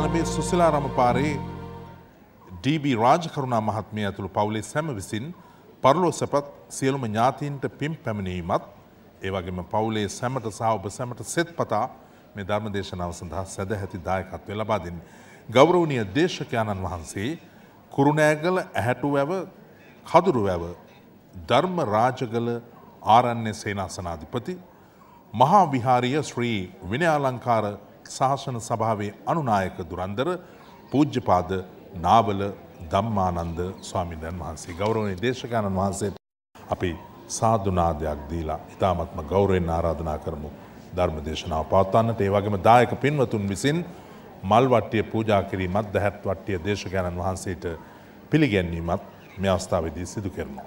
පාලමේ සුසිලාරම පාරේ DB රාජකරුණා මහත්මිය ඇතුළු පවුලේ සැම විසින් පරලෝ සැපත් සියලුම ඥාතීන්ට පින් පැමිණීමත් ඒවගේම පවුලේ සැමට සහ ඔබ සැමට සෙත් පතා මේ ධර්ම දේශනාව සඳහා සැදැහැති දායකත්වය ලබා දෙන්නේ. ගෞරවනීය දේශකයාණන් වහන්සේ කුරුණෑගල ඇහැටුවැව කදුරුවැව ධර්ම රාජගල ආරණ්‍ය සේනාසනාධිපති මහා විහාරිය ශ්‍රී විනයාලංකාර ශාසන සභාවේ අනුනායක දුරන්දර පූජ්ජපාද නාවල ධම්මානන්ද ස්වාමිදන් වහන්සේ ගෞරවනය දේශකාණන් වහන්සේට අපි සාධනාදයක් දීලා ඉතාමත්ම ගෞරයෙන් ආරාධනා කරමු ධර්ම දේශනාව පාත්තන්නට ඒවගේම දායක පින්වතුන් විසින් මල්වට්ටිය පූජාකිරී මත් දැහැත් වට්ටිය දේශගණන් වහන්සේට පිළිගැන්වීමත් මේ අවස්ථාවදී සිදු කරනවා.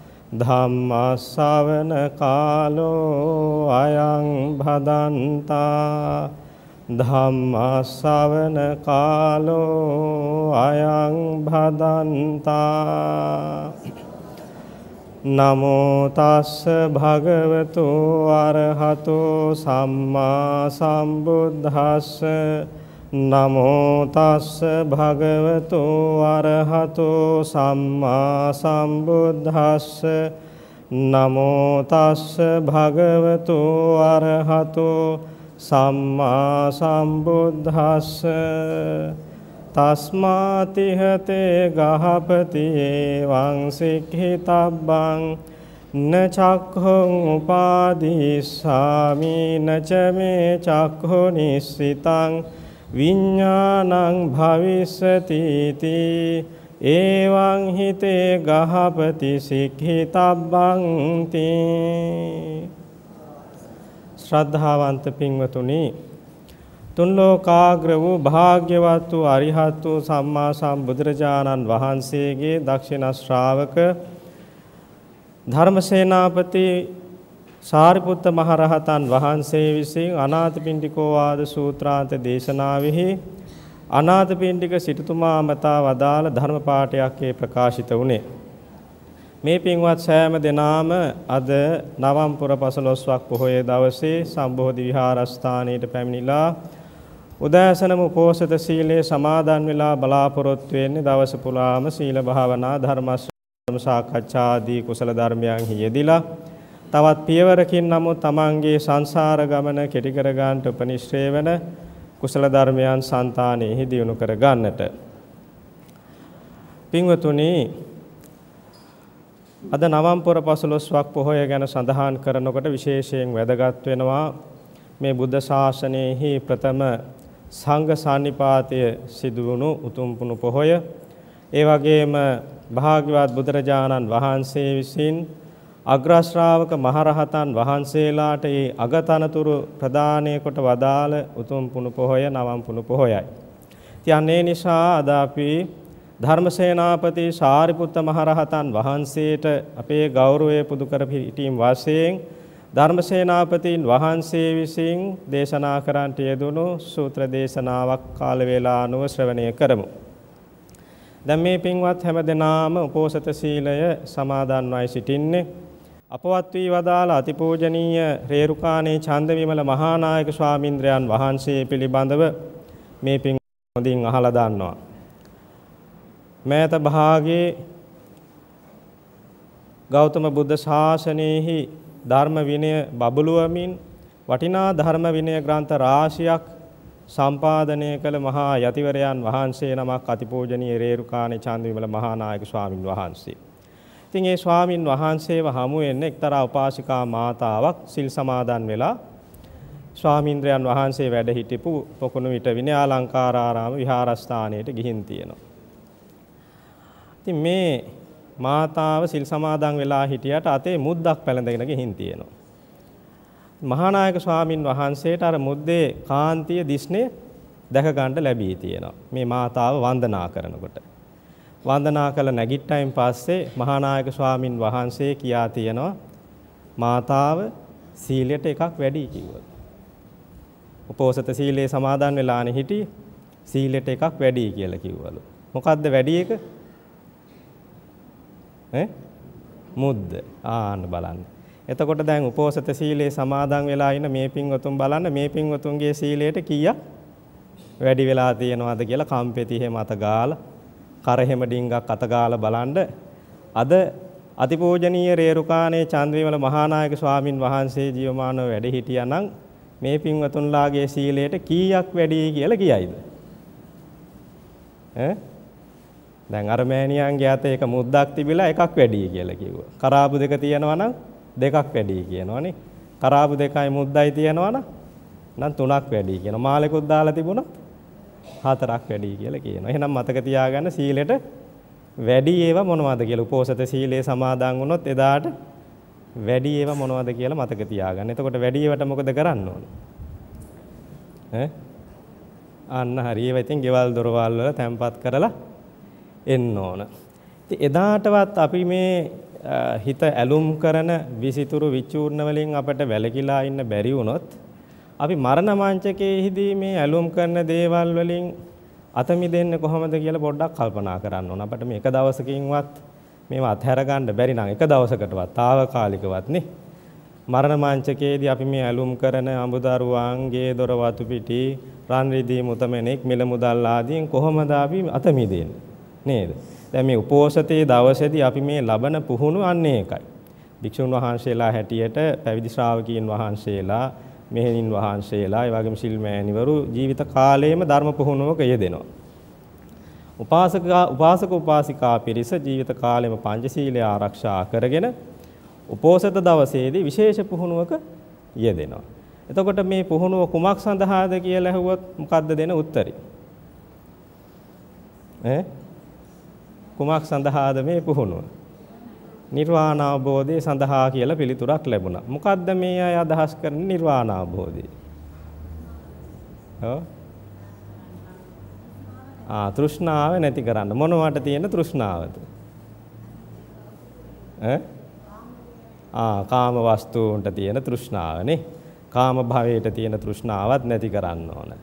ධම්මාසවන කාලෝ අයං භදන්තා ධම්මාසවන කාලෝ අයං භදන්තා නමෝ තස්ස භගවතු අරහතෝ සම්මා සම්බුද්දස්ස නමෝ තස්ස භගවතු අරහතෝ සම්මා සම්බුද්දස්ස නමෝ තස්ස භගවතු අරහතෝ සම්මා සම්බුද්දස්ස තස්මාතිහතේ ගහපතියේ වංසික්හිතබ්බං නචක්හොං උපාදිස්සාමි නචමේ චක්හො නිස්සිතං විඤ්ඤාණං භවිස්සතිති එවං හිතේ ගහපති සික්ඛිතබ්බං තී ශ්‍රද්ධාවන්ත පින්වතුනි තුන් ලෝකාග්‍ර වූ භාග්‍යවත් වූ අරිහත් වූ සම්මා සම්බුදුරජාණන් වහන්සේගේ දක්ෂිණ ශ්‍රාවක ධර්මසේනාපති සාරිපුත්ත මහරහතන් වහන්සේ විසින් අනාථපිණ්ඩිකෝ වාද සූත්‍රාන්ත දේශනාවෙහි අනාථපිණ්ඩික සිටුතුමා මතා වදාළ ධර්ම පාඨයක් ඒ ප්‍රකාශිත වුණේ. මේ පින්වත් සෑම දෙනාම අද නවම්පුර පසළොස්වක් පොහොය දවසේ සම්බෝධි විහාරස්ථානයට පැමිණිලා උදෑසනම උපෝසත සීලයේ සමාදන් වෙලා බලාපොරොත්තු වෙන්නේ දවස පුරාම සීල භාවනා ධර්ම සාකච්ඡා ආදී කුසල ධර්මයන් හියදලා තවත් පියවරකින් නමුත් තමන්ගේ සංසාර ගමන කෙටි කර ගන්නට උපනිශ්‍රේ වෙන කුසල ධර්මයන් సంతානෙහි දියුණු කර ගන්නට. පින්වතුනි අද නවම්පොර පසළොස්වක් පොහොය ගැන සඳහන් කරනකොට විශේෂයෙන් වැදගත් වෙනවා මේ බුද්ධ ශාසනයෙහි ප්‍රථම සංඝ සානිපාතය සිදු වුණු උතුම් පුණු පොහොය ඒ වගේම භාග්‍යවත් බුදුරජාණන් වහන්සේ විසින් අග්‍රශ්‍රාවක මහරහතන් වහන්සේලාට ඒ අගතනතුරු ප්‍රදානය කොට වදාළ උතුම් පුණු පොහොය නවම් පුණු පොහොයයි. තියන්නේ නිසා අද අපි ධර්මසේනාපති සාරිපුත්ත මහරහතන් වහන්සේට අපේ ගෞරවය පුදු කර සිටීම් වශයෙන් ධර්මසේනාපතින් වහන්සේ විසින් දේශනා කරන්ට යෙදුණු සූත්‍ර දේශනාවක් කාල වේලා අනුව ශ්‍රවණය කරමු. දැන් මේ පින්වත් හැම දෙනාම උපෝසත සීලය සමාදන්වයි සිටින්නේ අපවත් වී වදාළ අතිපූජනීය රේරුකාණේ චන්දවිමල මහානායක ස්වාමින්ද්‍රයන් වහන්සේ පිළිබඳව මේ පින් හොඳින් අහලා දන්නවා. මෑත භාගයේ ගෞතම බුද්ධ ශාසනයෙහි ධර්ම විනය බබළුවමින් වටිනා ධර්ම විනය ග්‍රන්ථ රාශියක් සම්පාදනය කළ මහා යතිවරයන් වහන්සේ නමක් අතිපූජනීය රේරුකාණේ චන්දවිමල මහානායක ස්වාමින් වහන්සේ. ඉතින් ඒ ස්වාමින් වහන්සේව හමු වෙන්න එක්තරා උපාසිකා මාතාවක් සිල් සමාදන් වෙලා ස්වාමීන්ද්‍රයන් වහන්සේ වැඩ හිටපු පොකුණු විට විනයාලංකාරාරාම විහාරස්ථානයට ගිහින් තියෙනවා. ඉතින් මේ මාතාව සිල් සමාදන් වෙලා හිටියට අතේ මුද්දක් පැලඳගෙන ගිහින් තියෙනවා. මහානායක ස්වාමින් වහන්සේට අර මුද්දේ කාන්තිය දිස්නේ දැක ගන්න ලැබී තියෙනවා. මේ මාතාව වන්දනා කරනකොට. වන්දනා කළ නැගිට්ටයින් පස්සේ මහානායක ස්වාමින් වහන්සේ කියා තියෙනවා මාතාව සීලයට එකක් වැඩි කිව්වා. උපෝසත සීලයේ සමාදන් වෙලානේ හිටි සීලයට එකක් වැඩි කියලා කිව්වලු. මොකද්ද වැඩි එක? ඈ මුද්ද ආන්න බලන්න. එතකොට දැන් උපෝසත සීලයේ සමාදන් වෙලා ඉන්න මේ පින්වතුන් බලන්න මේ පින්වතුන්ගේ සීලයට කීයක් වැඩි වෙලා තියෙනවද කියලා කම්පෙති එහෙම අත ගාලා කරහෙම ඩිංගක් අතගාලා බලන්න අද අතිපූජනීය රේරුකානේ චන්ද්‍රවිමල මහානායක ස්වාමින් වහන්සේ ජීවමානව වැඩ හිටියානම් මේ පින්වතුන්ලාගේ සීලයට කීයක් වැඩි කියලා කියයිද ඈ දැන් අර මෑණියන්ගේ අතේ එක මුද්දක් තිබිලා එකක් වැඩි කියලා කිව්වා කරාබු දෙක තියෙනවා නම් දෙකක් වැඩි කියනවනේ කරාබු දෙකයි මුද්දයි තියෙනවා නම් තුනක් වැඩි කියනවා මාලෙකුත් දාලා තිබුණා හතරක් වැඩි කියලා කියනවා. එහෙනම් මතක තියාගන්න සීලෙට වැඩි ඒවා මොනවද කියලා උපෝසත සීලයේ සමාදන් වුණොත් එදාට වැඩි ඒවා මොනවද කියලා මතක තියාගන්න. එතකොට වැඩි ඒවට මොකද කරන්න ඕන? ඈ අන්න හරි ඒවා ඉතින් ගෙවල් දොරවල් වල තැම්පත් කරලා එන්න ඕන. ඉතින් එදාටවත් අපි මේ හිත ඇලුම් කරන විසිතුරු විචූර්ණ වලින් අපට වැළකීලා ඉන්න බැරි වුණොත් අපි මරණ මංචකයේදී මේ ඇලුම් කරන දේවල් වලින් අත මිදෙන්න කොහොමද කියලා පොඩ්ඩක් කල්පනා කරන්න ඕන. අපිට මේක දවසකින්වත් මේව අත්හැර ගන්න බැරි නම් එක දවසකටවත් తాවකාලිකවත් නේ. මරණ මංචකයේදී අපි මේ ඇලුම් කරන අඹදරුවාන්ගේ දොර වතු පිටි, රන් රිදී මුතමෙනෙක්, මිල මුදල් ආදීන් කොහොමද අපි අත මිදෙන්නේ? නේද? දැන් මේ උපෝසතයේ දවසේදී අපි මේ ලබන පුහුණු අන්නේ එකයි. භික්ෂුන් වහන්සේලා හැටියට පැවිදි ශ්‍රාවකීන් වහන්සේලා මෙහෙණින් වහන්සේලා ඒ වගේම සිල්මෑණිවරු ජීවිත කාලයේම ධර්ම පුහුණුවක යෙදෙනවා. උපාසක උපාසක උපාසිකා පිරිස ජීවිත කාලෙම පංචශීලය ආරක්ෂා කරගෙන උපෝසත දවසේදී විශේෂ පුහුණුවක යෙදෙනවා. එතකොට මේ පුහුණුව කුමක් සඳහාද කියලා ඇහුවොත් මොකද්ද දෙන උත්තරේ? ඈ කුමක් සඳහාද මේ පුහුණුව? නිර්වාණ අවබෝධය සඳහා කියලා පිළිතුරක් ලැබුණා. මොකද්ද මේ අය අදහස් කරන්නේ නිර්වාණ අවබෝධය? ඔව්. ආ තෘෂ්ණාව නැති කරන්න. මොනවට තියෙන තෘෂ්ණාවද? ඈ? ආ කාම වස්තුන්ට තියෙන තෘෂ්ණාවනේ. කාම භවයට තියෙන තෘෂ්ණාවත් නැති කරන්න ඕන.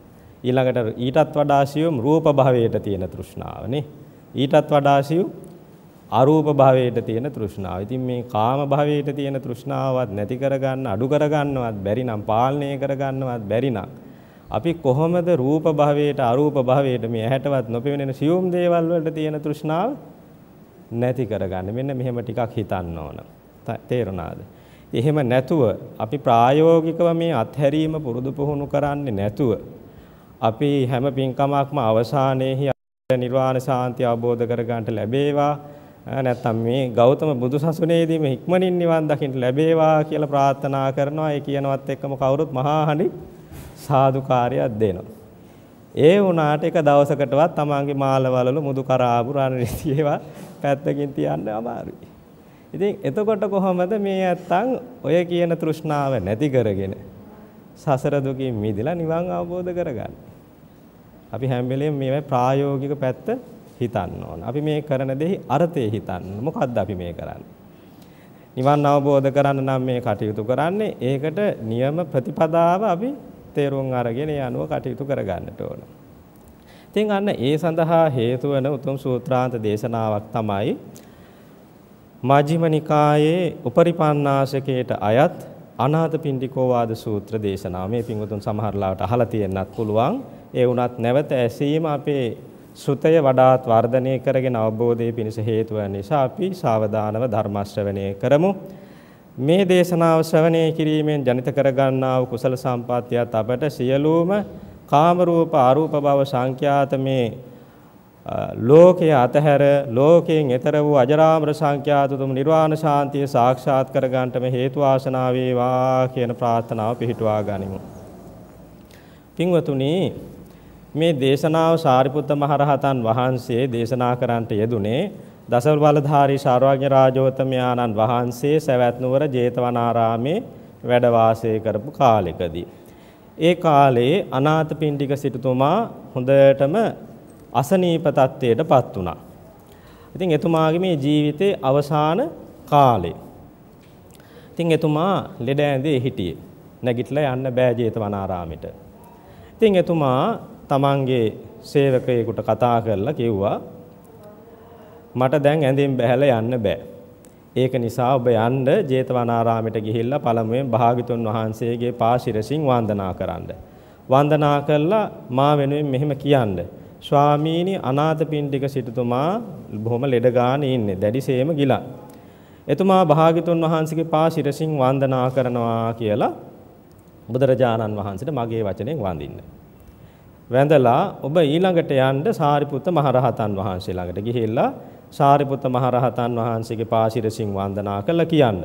ඊළඟට ඊටත් වඩා සියුම් රූප භවයට තියෙන තෘෂ්ණාවනේ. ඊටත් වඩා සියුම් අරූප භවයට තියෙන තෘෂ්ණාව. ඉතින් මේ කාම භවයට තියෙන තෘෂ්ණාවත් නැති කරගන්න, අඩු කරගන්නවත් බැරි නම්, පාලනය කරගන්නවත් බැරි නම් අපි කොහොමද රූප භවයට, අරූප භවයට මේ ඇහැටවත් නොපෙනෙන සියුම් දේවල් වලට තියෙන තෘෂ්ණාව නැති කරගන්න. මෙන්න මෙහෙම ටිකක් හිතන්න ඕන. තේරුණාද? එහෙම නැතුව අපි ප්‍රායෝගිකව මේ අත්හැරීම පුරුදු පුහුණු කරන්නේ නැතුව අපි හැම පින්කමක්ම අවසානයේහි නිර්වාණ සාන්තිය අවබෝධ කරගන්නට ලැබේවා නැත්තම් මේ ගෞතම බුදු සසුනේදීම ඉක්මනින් නිවන් දකින්න ලැබේවා කියලා ප්‍රාර්ථනා කරනවා. ඒ කියනවත් එක්කම කවුරුත් මහා හඬි සාදුකාරයක් දෙනවා. ඒ වුණාට එක දවසකටවත් තමන්ගේ මාලවලලු මුදු කරාබු රණරීති ඒවා පැත්තකින් තියන්න අමාරුයි. ඉතින් එතකොට කොහොමද මේ ඇත්තන් ඔය කියන තෘෂ්ණාව නැති කරගෙන සසර දුකින් මිදලා නිවන් අවබෝධ කරගන්නේ? අපි හැම වෙලේම මේ ප්‍රායෝගික පැත්ත හිතන්න ඕන. අපි මේ කරන දෙහි අර්ථය හිතන්න. මොකද්ද අපි මේ කරන්නේ? නිවන් අවබෝධ කරන්න නම් මේ කටයුතු කරන්නේ. ඒකට නියම ප්‍රතිපදාව අපි තේරුම් අරගෙන ඒ අනුව කටයුතු කරගන්නට ඕන. ඉතින් අන්න ඒ සඳහා හේතු වෙන උතුම් සූත්‍රාන්ත දේශනාවක් තමයි මජ්ක්‍ධිම නිකායේ උපරිපන්නාශකයට අයත් අනාථපිණ්ඩිකෝ වාද සූත්‍ර දේශනාව. මේ පින්වතුන් සමහරලාට අහලා තියෙන්නත් පුළුවන්. ඒ වුණත් නැවත ඇසීම අපේ සුතය වඩාත් වර්ධනය කරගෙන අවබෝධය පිණිස හේතුව නිසා අපි සාවධානව ධර්මාශ්‍රවණය කරමු. මේ දේශනාව ශ්‍රවණය කිරීමෙන් ජනිත කරගන්නා වූ කුසල සම්පත්තියත් අපට සියලුම කාම රූප අරූප භව සංඛ්‍යාත මේ ලෝකයේ අතහැර ලෝකයෙන් එතර වූ අජරාමර සංඛ්‍යාතතුම නිර්වාණ ශාන්තිය සාක්ෂාත් කර ගන්නට මේ හේතු ආශනාව වේවා කියන ප්‍රාර්ථනාව පිහිටුවා ගනිමු. පින්වතුනි මේ දේශනාව සාරිපුත්ත මහරහතන් වහන්සේ දේශනා කරන්නට යෙදුනේ දසවල් බලධාරී සාරවඥ රාජෝත්තමයාණන් වහන්සේ සවැත් නුවර ජේතවනාරාමේ වැඩ වාසය කරපු කාලෙකදී ඒ කාලේ අනාථපිණ්ඩික සිටුතුමා හොඳටම අසනීප තත්ත්වයට පත් වුණා. ඉතින් එතුමාගේ මේ ජීවිතේ අවසාන කාලේ. ඉතින් එතුමා ලෙඩ ඇඳේ හිටියේ. නැගිටලා යන්න බෑ ජේතවනාරාමෙට. ඉතින් එතුමා තමන්ගේ සේවකයෙකුට කතා කරලා කිව්වා මට දැන් ඇඳෙන් බැහැලා යන්න බෑ. ඒක නිසා ඔබ යන්න ජේතවනාරාමයට ගිහිල්ලා පළමුවෙන් භාගිතුන් වහන්සේගේ පාශිරසින් වන්දනා කරන්න. වන්දනා කළා මා වෙනුවෙන් මෙහෙම කියන්න. ස්වාමීනි අනාථපිණ්ඩික සිටුතුමා බොහොම ලෙඩ ගානේ ඉන්නේ දැඩිසේම ගිලා. එතුමා භාගිතුන් වහන්සේගේ පාශිරසින් වන්දනා කරනවා කියලා බුදුරජාණන් වහන්සේට මගේ වචනෙන් වඳින්න. වැඳලා ඔබ ඊළඟට යන්න සාරිපුත්ත මහරහතන් වහන්සේ ළඟට ගිහිල්ලා සාරිපුත්ත මහරහතන් වහන්සේගේ පාසිරසින් වන්දනා කළා කියන්න.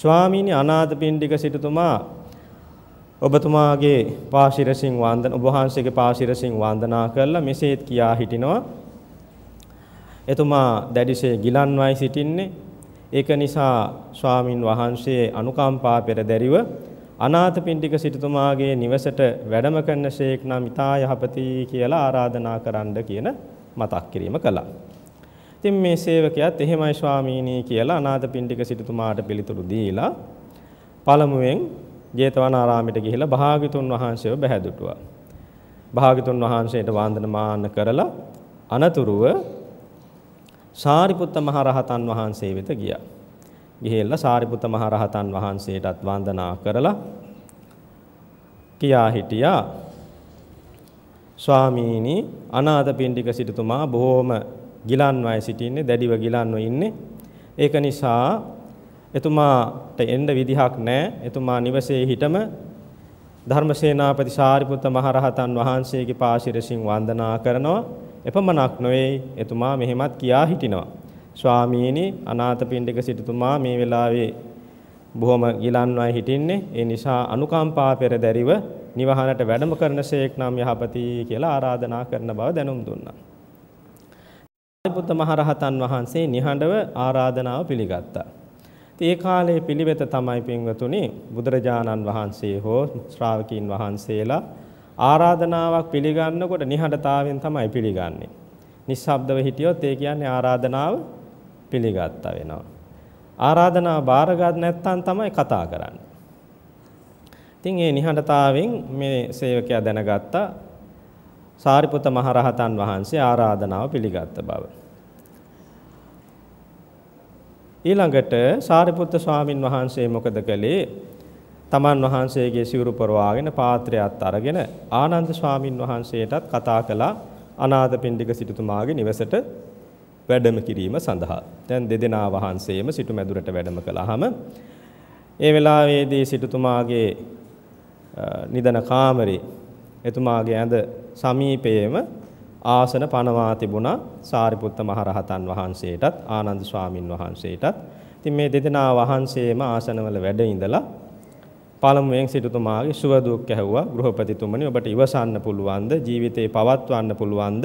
ස්වාමීනි අනාථපිණ්ඩික සිටුතුමා ඔබතුමාගේ පාශිරසින් වන්දන ඔබ වහන්සේගේ පාශිරසින් වන්දනා කරලා මෙසේත් කියා හිටිනවා එතුමා දැඩිසේ ගිලන්වයි සිටින්නේ ඒක නිසා ස්වාමින් වහන්සේ අනුකම්පා පෙරදැරිව අනාථපිණ්ඩික සිටුතුමාගේ නිවසට වැඩම කරනසේක් නම් ඊතා යහපති කියලා ආරාධනා කරන්න කියන මතක් කිරීම කළා. ඉතින් මේ සේවකයාත් එහෙමයි ස්වාමීනි කියලා අනාථපිණ්ඩික සිටුතුමාට පිළිතුරු දීලා පළමුවෙන් ජේතවනාරාමයට ගිහිලා භාග්‍යතුන් වහන්සේව බැහැදුටුවා. භාග්‍යතුන් වහන්සේට වන්දනමාන කරලා අනතුරුව සාරිපුත්ත මහ රහතන් වහන්සේ වෙත ගියා. ගිහිල්ලා සාරිපුත මහ රහතන් වහන්සේටත් වන්දනා කරලා කියා හිටියා ස්වාමීනි අනාථ පින්ඩික සිටුතුමා බොහොම ගිලන්වයි සිටින්නේ දැඩිව ගිලන්ව ඉන්නේ ඒක නිසා එතුමාට එන්න විදිහක් නැහැ එතුමා නිවසේ හිටම ධර්මසේනාපති සාරිපුත්ත මහරහතන් වහන්සේගේ පාශිරසින් වන්දනා කරනවා එපමණක් නොවේ එතුමා මෙහෙමත් කියා හිටිනවා ස්වාමීනි අනාථපිණ්ඩික සිටුතුමා මේ වෙලාවේ බොහොම ගිලන්වයි හිටින්නේ. ඒ නිසා අනුකම්පා පෙරදැරිව නිවහනට වැඩම කරනසේක් නම් යහපති කියලා ආරාධනා කරන බව දැනුම් දුන්නා. සාරිපුත්ත මහරහතන් වහන්සේ නිහඬව ආරාධනාව පිළිගත්තා. ඒ කාලයේ පිළිවෙත තමයි පින්වතුනි බුදුරජාණන් වහන්සේ හෝ ශ්‍රාවකීන් වහන්සේලා ආරාධනාවක් පිළිගන්නකොට නිහඬතාවයෙන් තමයි පිළිගන්නේ. නිස්සබ්දව හිටියොත් ඒ කියන්නේ ආරාධනාව පිළිගත්තා වෙනවා. ආරාධනා බාරගත් නැත්නම් තමයි කතා කරන්නේ. ඉතින් මේ නිහඬතාවෙන් මේ සේවකයා දැනගත්තා සාරිපුත මහරහතන් වහන්සේ ආරාධනාව පිළිගත්ත බව. ඊළඟට සාරිපුත්ත ස්වාමින් වහන්සේ මොකද කළේ? තමන් වහන්සේගේ සිවුරු පරවාගෙන පාත්‍රයත් අරගෙන ආනන්ද ස්වාමින් වහන්සේටත් කතා කළා අනාථපිණ්ඩික සිටුතුමාගේ නිවසට වැඩම කිරීම සඳහා. දැන් දෙදෙනා වහන්සේම සිටුමැදුරට වැඩම කළාම ඒ වෙලාවේදී සිටුතුමාගේ නිදන කාමරේ එතුමාගේ ඇඳ සමීපයේම ආසන පනවා තිබුණා සාරිපුත්ත මහරහතන් වහන්සේටත් ආනන්ද ස්වාමින් වහන්සේටත්. ඉතින් මේ දෙදෙනා වහන්සේම ආසනවල වැඩ ඉඳලා පළමුවෙන් සිටුතුමාගේ සුව දුක් ඇහුවා. ගෘහපතිතුමනි ඔබට ඉවසන්න පුළුවන්ද? ජීවිතේ පවත්වන්න පුළුවන්ද?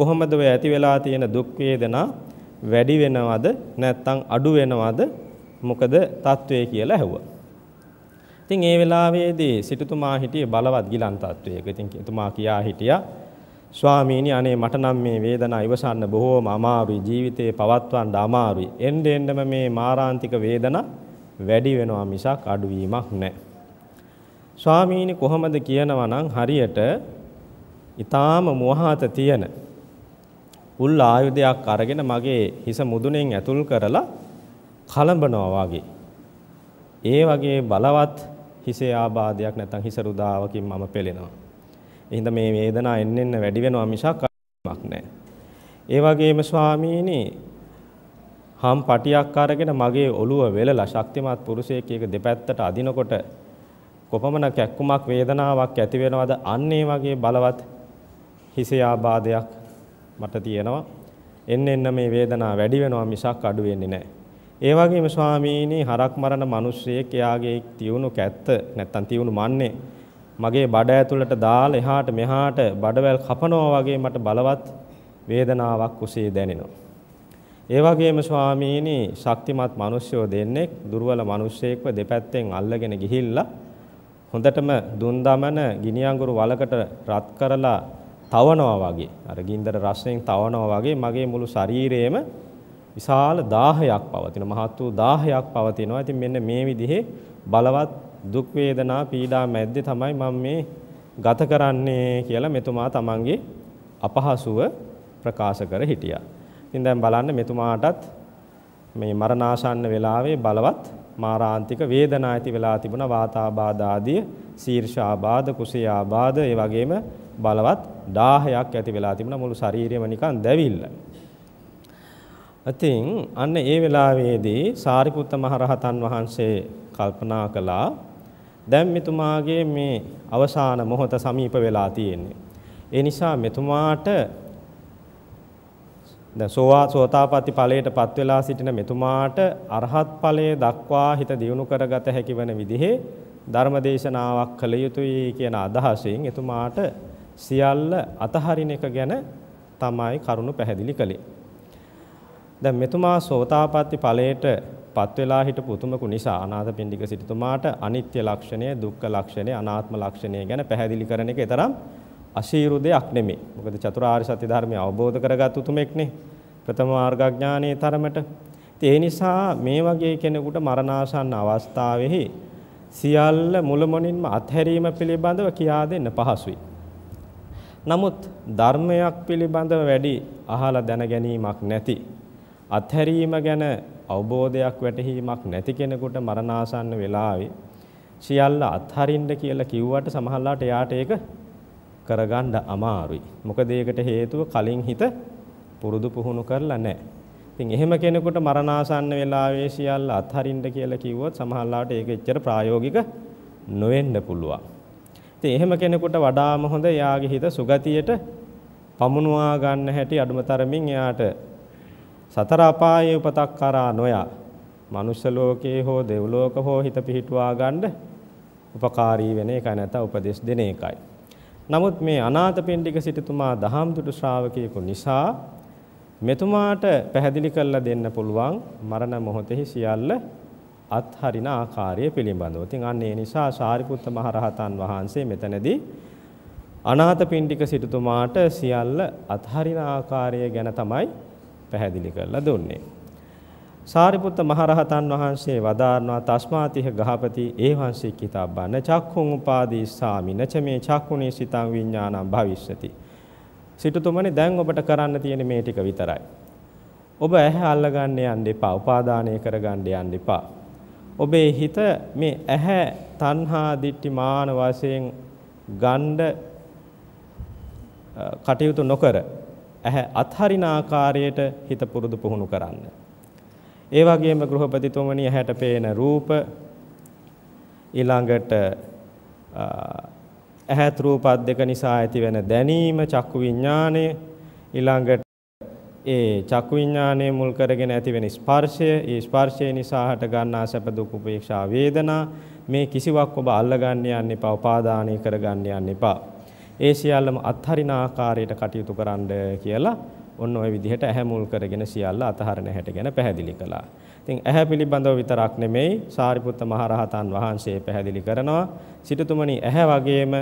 කොහොමද ඔය ඇති වෙලා තියෙන දුක් වේදනා වැඩි වෙනවද නැත්නම් අඩු වෙනවද මොකද తත්වයේ කියලා ඇහුවා. ඉතින් ඒ වෙලාවේදී සිටුතුමා හිටියේ බලවත් ගිලන් తත්වයක. ඉතින් එතුමා කියා හිටියා ස්වාමීනි අනේ මට නම් මේ වේදනාව ඉවසන්න බොහෝම අමාරුයි ජීවිතේ පවත්වන්න අමාරුයි. එන්න එන්නම මේ මාරාන්තික වේදනා වැඩි වෙනවා මිසක් අඩු වීමක් නැහැ. ස්වාමීනි කොහොමද කියනවා නම් හරියට ඊ타ම මුවහත තියෙන උල් ආයුධයක් අරගෙන මගේ හිස මුදුනෙන් ඇතුල් කරලා කලඹනවා වගේ. ඒ වගේ බලවත් හිසේ ආබාධයක් නැත්නම් හිස රුදාවකින් මම පෙළෙනවා. එහෙනම් මේ වේදනාව එන්න එන්න වැඩි වෙනවා මිසක් අමක් නැහැ. ඒ වගේම ස්වාමීනි හම් පටියක් අරගෙන මගේ ඔළුව වෙලලා ශක්තිමත් පුරුෂයෙක් එක දෙපැත්තට අදිනකොට කොපමණ කැක්කුමක් වේදනාවක් ඇති වෙනවද අන්න ඒ වගේ බලවත් හිසේ ආබාධයක් මට තියෙනවා. එන්න එන්න මේ වේදනාව වැඩි වෙනවා මිසක් අඩු වෙන්නේ නැහැ. ඒ වගේම ස්වාමීනි හරක් මරන මිනිස්සෙක් එයාගේ තියුණු කැත්ත නැත්තම් තියුණු මන්නේ මගේ බඩ ඇතුළට දාලා එහාට මෙහාට බඩවැල් කපනවා වගේ මට බලවත් වේදනාවක් උසේ දැනෙනවා. ඒ වගේම ස්වාමීනි ශක්තිමත් මිනිස්සයෝ දෙන්නෙක් දුර්වල මිනිස්සෙක්ව දෙපැත්තෙන් අල්ලගෙන ගිහිල්ලා හොඳටම දුන් දමන ගිනි අඟුරු වලකට රත් කරලා තවනවා වගේ අර ගින්දර රස්යෙන් තවනවා වගේ මගේ මුළු ශරීරයේම විශාල දාහයක් පවතින මහත් වූ දාහයක් පවතිනවා. ඉතින් මෙන්න මේ විදිහේ බලවත් දුක් වේදනා පීඩා මැද්දේ තමයි මම මේ ගත කරන්නේ කියලා මෙතුමා තමන්ගේ අපහසුව ප්‍රකාශ කර හිටියා. ඉතින් දැන් බලන්න මෙතුමාටත් මේ මරණාසන්න වෙලාවේ බලවත් මාරාන්තික වේදනා ඇති වෙලා තිබුණා වාතාබාධ ආදී, ශීර්ෂාබාධ, කුසයාබාධ, ඒ වගේම බලවත් දාහයක් ඇති වෙලා තිබුණා මුළු ශරීරයම නිකන් දැවිල්ල. ඉතින් අන්න ඒ වෙලාවේදී සාරිපුත්ත මහරහතන් වහන්සේ කල්පනා කළා දැන් මෙතුමාගේ මේ අවසාන මොහොත සමීප වෙලා තියෙන්නේ. ඒ නිසා මෙතුමාට දැන් සෝවා සෝතාපට්ටි ඵලයටපත් වෙලා සිටින මෙතුමාට අරහත් ඵලයේ දක්වා හිත දියුණු කරගත හැකි වන විදිහේ ධර්මදේශනාවක් කළ යුතුයි කියන අදහසින් එතුමාට සියල්ල අතහරින එක ගැන තමයි කරුණු පැහැදිලි කළේ. දැන් මෙතුමා සෝතාපට්ටි ඵලයට පත් වෙලා හිටපු උතුමකු නිසා අනාථපිණ්ඩික සිටුමාට අනිත්‍ය ලක්ෂණය, දුක්ඛ ලක්ෂණය, අනාත්ම ලක්ෂණය ගැන පැහැදිලි කරන එක තරම් අශීරු දෙයක් නෙමෙයි. මොකද චතුරාර්ය සත්‍ය ධර්මය අවබෝධ කරගත් උතුමෙක්නේ. ප්‍රථම මාර්ගඥානයේ තරමට. ඒ නිසා මේ වගේ කෙනෙකුට මරණාසන්න අවස්ථාවේහි සියල්ල මුළුමනින්ම අත්හැරීම පිළිබඳව කියා දෙන්න පහසුයි. නමුත් ධර්මයක් පිළිබඳව වැඩි අහලා දැන ගැනීමක් නැති අත්හැරීම ගැන අවබෝධයක් වැටහීමක් නැති කෙනෙකුට මරණාසන්න වෙලාවේ සියල්ල අත්හරින්න කියලා කිව්වට සමහරලාට එයාට ඒක කරගන්න අමාරුයි. මොකද ඒකට හේතුව කලින් හිත පුරුදු පුහුණු කරලා නැහැ. ඉතින් එහෙම කෙනෙකුට මරණාසන්න වෙලාවේ සියල්ල අත්හරින්න කියලා කිව්වොත් සමහරලාට ඒක එච්චර ප්‍රායෝගික නොවෙන්න පුළුවන්. ඉතින් එහෙම කෙනෙකුට වඩාම හොඳ එයාගේ හිත සුගතියට පමුණවා ගන්න හැටි අඩුම තරමින් එයාට සතර අපායේ උපතක් කරා නොයා මනුෂ්‍ය ලෝකයේ හෝ දෙව් ලෝක හෝ හිත පිහිටුවා ගන්න උපකාරී වෙන එකයි නැත්නම් උපදෙස් දෙන එකයි. නමුත් මේ අනාථපිණ්ඩික සිටුතුමා දහම්තුඩු ශ්‍රාවකයෙකු නිසා මෙතුමාට පැහැදිලි කරලා දෙන්න පුළුවන් මරණ මොහොතෙහි සියල්ල අත්හරින ආකාරය පිළිබඳව. ඉතින් අන්න ඒ නිසා සාරිපුත්ත මහරහතන් වහන්සේ මෙතනදී අනාථ පින්ඩික සිටුතුමාට සියල්ල අත්හරින ආකාරය ගැන තමයි පැහැදිලි කරලා දුන්නේ. සාරිපුත්ත මහරහතන් වහන්සේ වදාරනවා තස්මාතිහ ගහපති ඒ වංශී කිතාබ්බන්න චක්ඛුං උපාදී සාමින චමේ චක්ඛුනේ සිතං විඥානං භවිෂ්‍යති. සිටුතුමනි දැන් ඔබට කරන්න තියෙන මේ ටික විතරයි. ඔබ ඇහැ අල්ලගන්න යන්න එපා. උපාදානය කරගන්න යන්න එපා. ඔබේ හිත මේ ඇහැ තණ්හා දිට්ටි මාන වශයෙන් ගණ්ඩ කටයුතු නොකර ඇහැ අත්හරින ආකාරයට හිත පුරුදු පුහුණු කරන්න. ඒ වගේම ගෘහපතිතුමනි ඇහැට පේන රූප ඊළඟට ඇහත් රූපත් දෙක නිසා ඇතිවෙන දැනීම චක්කු විඥාණය ඊළඟට ඒ චක්කු විඥානයේ මුල් කරගෙන ඇතිවෙන ස්පර්ශය, ඒ ස්පර්ශය නිසා හට ගන්නා සැප දුක් උපේක්ෂා වේදනා මේ කිසිවක් ඔබ අල්ලගන්න යන්න එපා, උපාදානය කරගන්න යන්න එපා. ඒ සියල්ලම අත්හරින ආකාරයට කටයුතු කරන්න කියලා ඔන්න ඔය විදිහට ඇහැ මුල් කරගෙන සියල්ල අතහරින හැට ගැන පැහැදිලි කළා. ඉතින් ඇහැ පිළිබඳව විතරක් නෙමෙයි සාරිපුත්ත මහරහතන් වහන්සේ පැහැදිලි කරනවා. සිටුතුමනි ඇහැ වගේම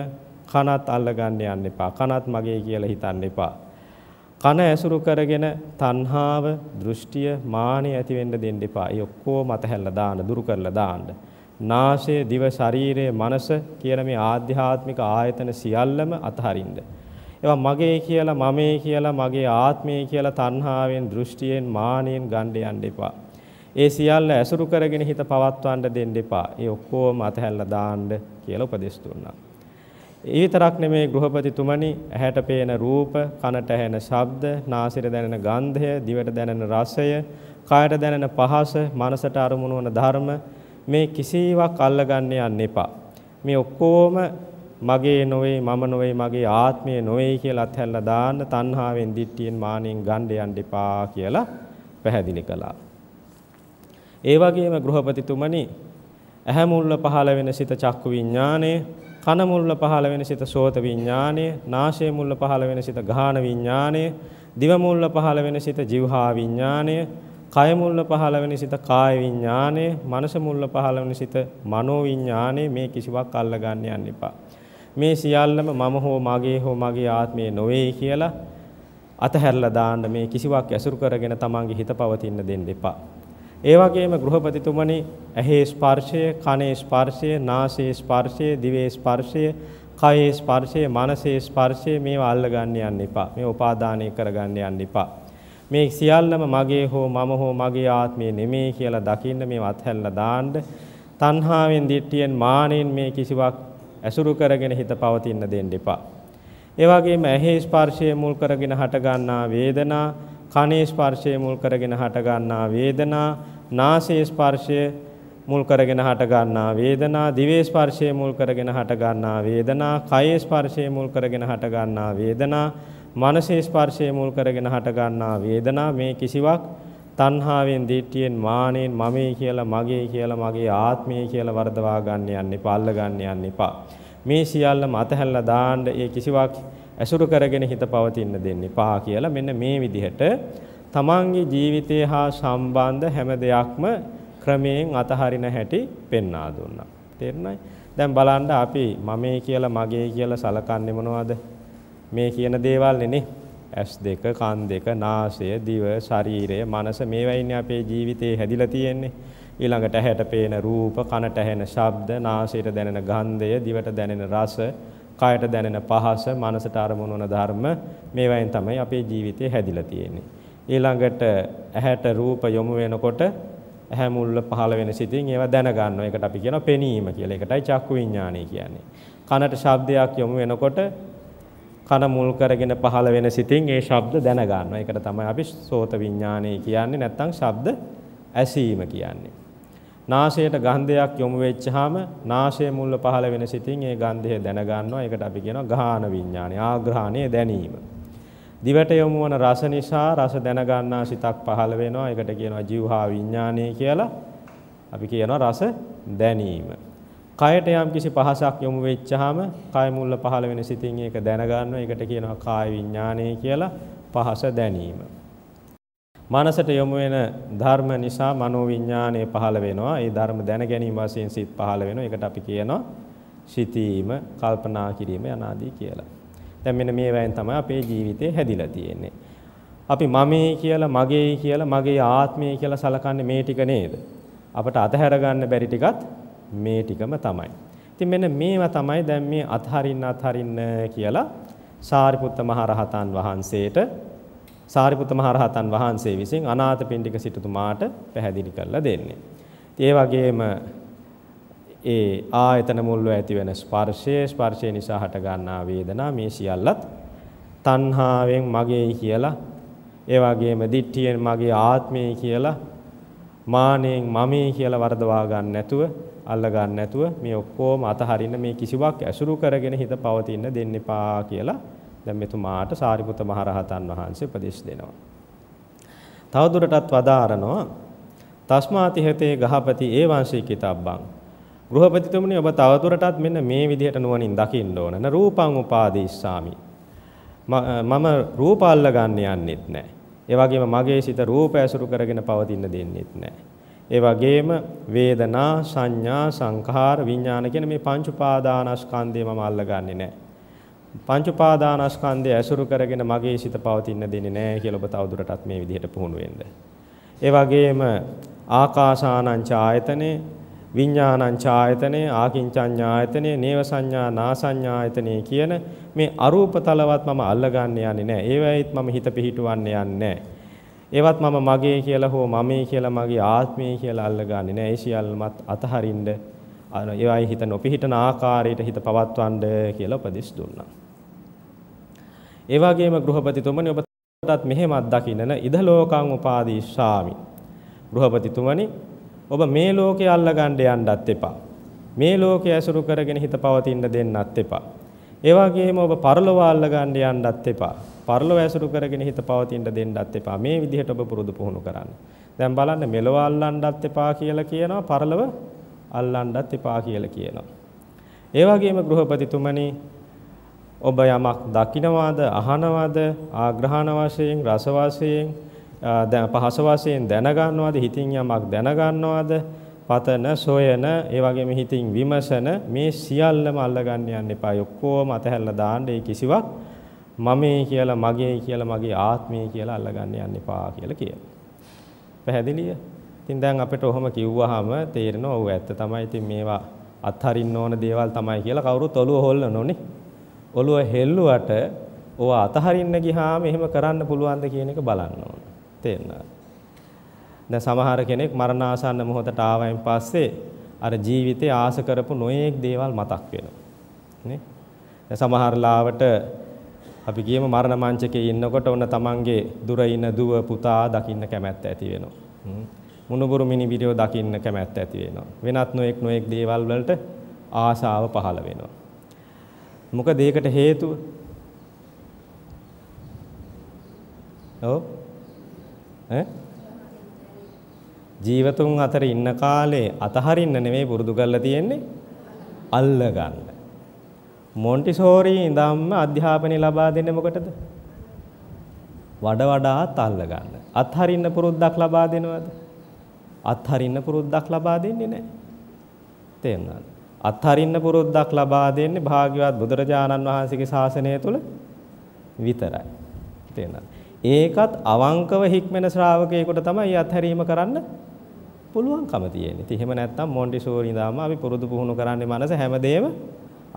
කනත් අල්ලගන්න යන්න එපා. කනත් මගේ කියලා හිතන්න එපා. කන ඇසුරු කරගෙන තණ්හාව, දෘෂ්ටිය, මානෙ ඇති වෙන්න දෙන්න එපා. ඒ ඔක්කොම අතහැරලා දාන්න, දුරු කරලා දාන්න. නාසය, දිව, ශරීරය, මනස කියන මේ ආධ්‍යාත්මික ආයතන සියල්ලම අතහරින්න. ඒවා මගේ කියලා, මමේ කියලා, මගේ ආත්මය කියලා තණ්හාවෙන්, දෘෂ්ටියෙන්, මානෙන් ගන්න යන්න එපා. ඒ සියල්ල ඇසුරු කරගෙන හිත පවත්වන්න දෙන්න එපා. ඒ ඔක්කොම අතහැරලා දාන්න කියලා උපදෙස් දුන්නා. ඊතරක් නෙමේ ගෘහපතිතුමනි ඇහැට පේන රූප, කනට ඇහෙන ශබ්ද, නාසයට දැනෙන ගන්ධය, දිවට දැනෙන රසය, කායට දැනෙන පහස, මනසට අරමුණු වන ධර්ම මේ කිසිවක් අල්ලගන්න යන්න එපා. මේ ඔක්කොම මගේ නොවේ, මම නොවේ, මගේ ආත්මය නොවේ කියලා අත්හැරලා දාන්න තණ්හාවෙන්, දිට්ඨියෙන්, මානෙන් ගන්න යන්න එපා කියලා පැහැදිලි කළා. ඒ වගේම ගෘහපතිතුමනි ඇහැ මුල්ල පහළ වෙන සිත චක්කු විඥානයේ කන මුල්ල පහළ වෙන සිත සෝත විඥානය, නාසය මුල්ල පහළ වෙන සිත ගාහන විඥානය, දිව මුල්ල පහළ වෙන සිත જીවහා විඥානය, කය මුල්ල පහළ වෙන සිත කාය විඥානය, මනස මුල්ල පහළ වෙන සිත මනෝ විඥානය මේ කිසිවක් අල්ලගන්න යන්න එපා. මේ සියල්ලම මම හෝ මගේ හෝ මගේ ආත්මය නොවේ කියලා අතහැරලා දාන්න මේ කිසිවක් ඇසුරු කරගෙන තමන්ගේ හිත පවතින්න දෙන්න එපා. ඒ වගේම ගෘහපතිතුමනි ඇහි ස්පර්ශය, කනේ ස්පර්ශය, නාසයේ ස්පර්ශය, දිවේ ස්පර්ශය, කයේ ස්පර්ශය, මනසේ ස්පර්ශය මේවා අල්ලගන්න යන්න එපා. මේ උපාදානය කරගන්න යන්න එපා. මේ සියල්ලම මගේ හෝ මම හෝ මගේ ආත්මය නෙමෙයි කියලා දකින්න මේ අත්හැරලා දාන්න. තණ්හාවෙන්, දිට්ඨියෙන්, මානෙන් මේ කිසිවක් ඇසුරු කරගෙන හිත පවතින්න දෙන්න එපා. ඒ වගේම ඇහි ස්පර්ශය මුල් කරගෙන හටගන්නා වේදනා කනේ ස්පර්ශය මුල් කරගෙන හටගන්නා වේදනා නාසයේ ස්පර්ශය මුල් කරගෙන හටගන්නා වේදනා දිවේ ස්පර්ශය මුල් කරගෙන හටගන්නා වේදනා කයේ ස්පර්ශය මුල් කරගෙන හටගන්නා වේදනා මනසේ ස්පර්ශය මුල් කරගෙන හටගන්නා වේදනා මේ කිසිවක් තණ්හාවෙන් දිට්ඨියෙන් මානෙන් මමේ කියලා මගේ කියලා මගේ ආත්මය කියලා වර්ධවා ගන්න යන්න එපා අල්ල ගන්න යන්න එපා මේ සියල්ලම අතහැරලා දාන්න ඒ කිසිවක් ඇසුරු කරගෙන හිත පවතින්න දෙන්න එපා කියලා මෙන්න මේ විදිහට තමන්ගේ ජීවිතය හා සම්බන්ධ හැම දෙයක්ම ක්‍රමයෙන් අතහරින හැටි පෙන්වා දුන්නා. තේරුණායි? දැන් බලන්න අපි මමේ කියලා මගේ කියලා සලකන්නේ මොනවද? මේ කියන දේවල් නේ. ඇස් දෙක, කන් දෙක, නාසය, දිව, ශරීරය, මනස මේවයිනේ අපේ ජීවිතේ හැදිලා තියෙන්නේ. ඊළඟට ඇහැට පේන රූප, කනට ඇහෙන ශබ්ද, නාසයට දැනෙන ගන්ධය, දිවට දැනෙන රස, කායට දැනෙන පහස, මනසට අරමුණු වන ධර්ම මේවායින් තමයි අපේ ජීවිතය හැදිලා තියෙන්නේ. ඊළඟට ඇහැට රූප යොමු වෙනකොට ඇහැ මුල්ල පහළ වෙන සිතින් ඒවා දැන ගන්නවා. ඒකට අපි කියනවා පෙනීම කියලා. ඒකටයි චක්කු විඥානය කියන්නේ. කනට ශබ්දයක් යොමු වෙනකොට කන මුල් කරගෙන පහළ වෙන සිතින් ඒ ශබ්ද දැන ගන්නවා. ඒකට තමයි අපි සෝත විඥානය කියන්නේ නැත්නම් ශබ්ද ඇසීම කියන්නේ. නාසයට ගන්ධයක් යොමු වෙච්චාම නාසයේ මුල්ල පහළ වෙන සිතින් ඒ ගන්ධය දැනගන්නවා. ඒකට අපි කියනවා ගාහන විඥානය, ආග්‍රහණය දැනීම. දිවට යොමු වන රස නිසා රස දැනගන්නා සිතක් පහළ වෙනවා. ඒකට කියනවා જીවහා විඥානය කියලා. අපි කියනවා රස දැනීම. කයට යම්කිසි පහසක් යොමු වෙච්චාම කය මුල්ල පහළ වෙන සිතින් ඒක දැනගන්නවා. ඒකට කියනවා කාය විඥානය කියලා. පහස දැනීම. මනසට යොමු වෙන ධර්ම නිසා මනෝවිඤ්ඤාණය පහළ වෙනවා. ඒ ධර්ම දැන ගැනීම වශයෙන් සිත් පහළ වෙනවා. ඒකට අපි කියනවා සිතීම, කල්පනා කිරීම යනාදී කියලා. දැන් මෙන්න මේ වයින් තමයි අපේ ජීවිතේ හැදිලා තියෙන්නේ. අපි මමේ කියලා, මගේ කියලා, මගේ ආත්මය කියලා සලකන්නේ මේ ටික නේද? අපට අතහැර ගන්න බැරි ටිකත් මේ ටිකම තමයි. ඉතින් මෙන්න මේවා තමයි දැන් මේ අත්හරින්න අත්හරින්න කියලා සාරිපුත්ත මහ රහතන් වහන්සේට සාරිපුත මහරහතන් වහන්සේ විසින් අනාථපිණ්ඩික සිටුතුමාට පැහැදිලි කරලා දෙන්නේ. ඒ වගේම ඒ ආයතන මුල්ව ඇතිවෙන ස්පර්ශය, ස්පර්ශය නිසා හටගන්නා වේදනා මේ සියල්ලත් තණ්හාවෙන් මගේ කියලා, ඒ වගේම දිට්ඨියෙන් මගේ ආත්මය කියලා, මානෙන් මමේ කියලා වරදවා ගන්න නැතුව, අල්ල ගන්න නැතුව මේ ඔක්කොම අතහරින්න මේ කිසිවක් ඇසුරු කරගෙන හිත පවතින්න දෙන්න එපා කියලා දැන් මෙතුමාට සාරිපුත මහරහතන් වහන්සේ උපදෙස් දෙනවා. තවදුරටත් වදාරනවා තස්මාති හතේ ගහපති ඒ වංශී කිතබ්බං ගෘහපතිතුමනි ඔබ තවදුරටත් මෙන්න මේ විදිහට නුවණින් දකින්න ඕන. න රූපං උපාදීස්සාමි. මම රූප අල්ල ගන්න යන්නෙත් නැහැ. ඒ වගේම මගේ සිත රූප ඇසුරු කරගෙන පවතින දෙන්නෙත් නැහැ. ඒ වගේම වේදනා, සංඥා, සංඛාර, විඥාන කියන මේ පංච උපාදානස්කන්ධය මම අල්ලගන්නේ නැහැ. පංච උපාදානස්කන්ධය ඇසුරු කරගෙන මගේ සිත පවතින්න දෙන්නේ නැහැ කියලා ඔබ තවදුරටත් මේ විදිහට පුහුණු වෙන්න. ඒ වගේම ආකාසානංච ආයතනේ විඥානංච ආයතනේ ආකින්චඤ්ඤායතනේ නේවසඤ්ඤා නාසඤ්ඤායතනේ කියන මේ අරූපතලවත් මම අල්ලගන්න යන්නේ නැහැ. ඒවයිත් මම හිත පිහිටවන්න යන්නේ ඒවත් මම මගේ කියලා හෝ මමේ කියලා මගේ ආත්මය කියලා අල්ලගන්නේ නැහැ. ඒ සියල්ලමත් අතහරින්න ඒවයි හිත නොපිහිටන ආකාරයට හිත පවත්වන්න කියලා උපදෙස් දුන්නා. ඒ වගේම ගෘහපතිතුමනි ඔබටත් මෙහෙමත් දකින්නන ඉදලෝකං උපාදීශාමි. ගෘහපතිතුමනි ඔබ මේ ලෝකේ අල්ලගන්න යන්නත් එපා. මේ ලෝකේ ඇසුරු කරගෙන හිත පවතින්න දෙන්නත් එපා. ඒ වගේම ඔබ පරලෝව අල්ලගන්න යන්නත් එපා. පරලෝව ඇසුරු කරගෙන හිත පවතින්න දෙන්නත් එපා. මේ විදිහට ඔබ පුරුදු පුහුණු කරන්න. දැන් බලන්න මෙලව අල්ලන්නත් එපා කියලා කියනවා පරලෝව අල්ලන්නත් එපා කියලා කියනවා. ඒ වගේම ගෘහපතිතුමනි ඔබ යමක් දකිනවාද අහනවාද ආග්‍රහණ වශයෙන් රස වශයෙන් දැන් පහස වශයෙන් දැනගන්නවාද හිතින් යමක් දැනගන්නවාද පතන සොයන ඒ වගේම හිතින් විමසන මේ සියල්ලම අල්ලගන්න යන්න එපා ඔක්කොම අතහැරලා දාන්න ඒ කිසිවක් මමේ කියලා මගේ කියලා මගේ ආත්මය කියලා අල්ලගන්න යන්න එපා කියලා කියනවා පැහැදිලිය ඉතින් දැන් අපිට ඔහොම කිව්වහම තේරෙනවා ඔව් ඇත්ත තමයි. ඉතින් මේවා අත්හරින්න ඕන දේවල් තමයි කියලා කවුරුත් ඔළුව හොල්ලනෝනේ. ඔළුව හෙල්ලුවට ඕවා අතහරින්න ගියාම එහෙම කරන්න පුළුවන්ද කියන එක බලන්න ඕන. තේරෙනවද? දැන් සමහර කෙනෙක් මරණාසන්න මොහොතට ආවයින් පස්සේ අර ජීවිතේ ආස කරපු නොයේක් දේවල් මතක් වෙනවා. නේ? දැන් සමහර ලාවට අපි ගියම මරණ මංචකයේ ඉන්නකොට ඔන්න තමන්ගේ දුර ඉන දුව පුතා දකින්න කැමැත්ත ඇති වෙනවා. මුණුබුරු මිනිබිරියෝ දකින්න කැමැත්ත ඇති වෙනවා. වෙනත් නොඑක් නොඑක් දේවල් වලට ආශාව පහළ වෙනවා. මොකද ඒකට හේතුව? ඔව්. ඈ? ජීවතුන් අතර ඉන්න කාලේ අතහරින්න නෙමෙයි පුරුදු කරලා තියෙන්නේ අල්ල ගන්න. මොන්ටිසෝරි ඉඳන්ම අධ්‍යාපනය ලබා දෙන්නේ මොකටද? වඩා වඩාත් අල්ල ගන්න. අත්හරින්න පුරුද්දක් ලබා දෙනවද? අත්හරින්න පුරුද්දක් ලබා දෙන්නේ නැහැ. තේරුණාද? අත්හරින්න පුරුද්දක් ලබා දෙන්නේ භාග්‍යවත් බුදුරජාණන් වහන්සේගේ ශාසනය තුල විතරයි. තේරුණාද? ඒකත් අවංකව හික්මන ශ්‍රාවකයෙකුට තමයි අත්හැරීම කරන්න පුළුවන්කම තියෙන්නේ. ඉතින් එහෙම නැත්නම් මොන්ටිසෝරි ඉඳාම අපි පුරුදු පුහුණු කරන්නේ මනස හැමදේම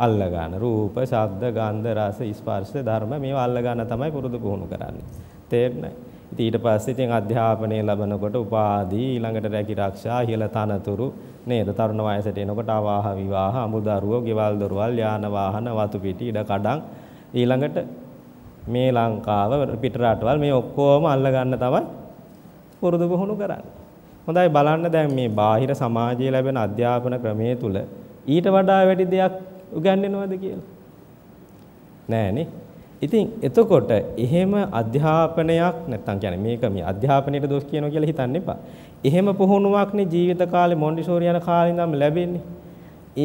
අල්ල ගන්න. රූප, ශබ්ද, ගන්ධ, රස, ස්පර්ශ ධර්ම මේවා අල්ල ගන්න තමයි පුරුදු පුහුණු කරන්නේ. තේරෙන්නේ? ඉතින් ඊට පස්සේ ඉතින් අධ්‍යාපනය ලැබනකොට උපාධි ඊළඟට රැකී ආරක්ෂා ඉහළ තනතුරු නේද තරුණ වයසට එනකොට අවාහ විවාහ අමුදු දරුවෝ ගෙවල් දොරවල් යාන වාහන වතු පිටි ඉඩ කඩන් ඊළඟට මේ ලංකාව පිට රටවල් මේ ඔක්කොම අල්ල ගන්න තමයි පුරුදු පුහුණු කරන්නේ. හොඳයි බලන්න දැන් මේ බාහිර සමාජයේ ලැබෙන අධ්‍යාපන ක්‍රමයේ තුල ඊට වඩා වැඩි දෙයක් උගන්වනවද කියලා? නෑනේ. ඉතින් එතකොට එහෙම අධ්‍යාපනයක් නැත්තම් කියන්නේ මේක මේ අධ්‍යාපනයේ දොස් කියනවා කියලා හිතන්න එපා. එහෙම පුහුණුවක්නේ ජීවිත කාලේ මොන්ඩිසෝරි යන කාලේ ඉඳන්ම ලැබෙන්නේ.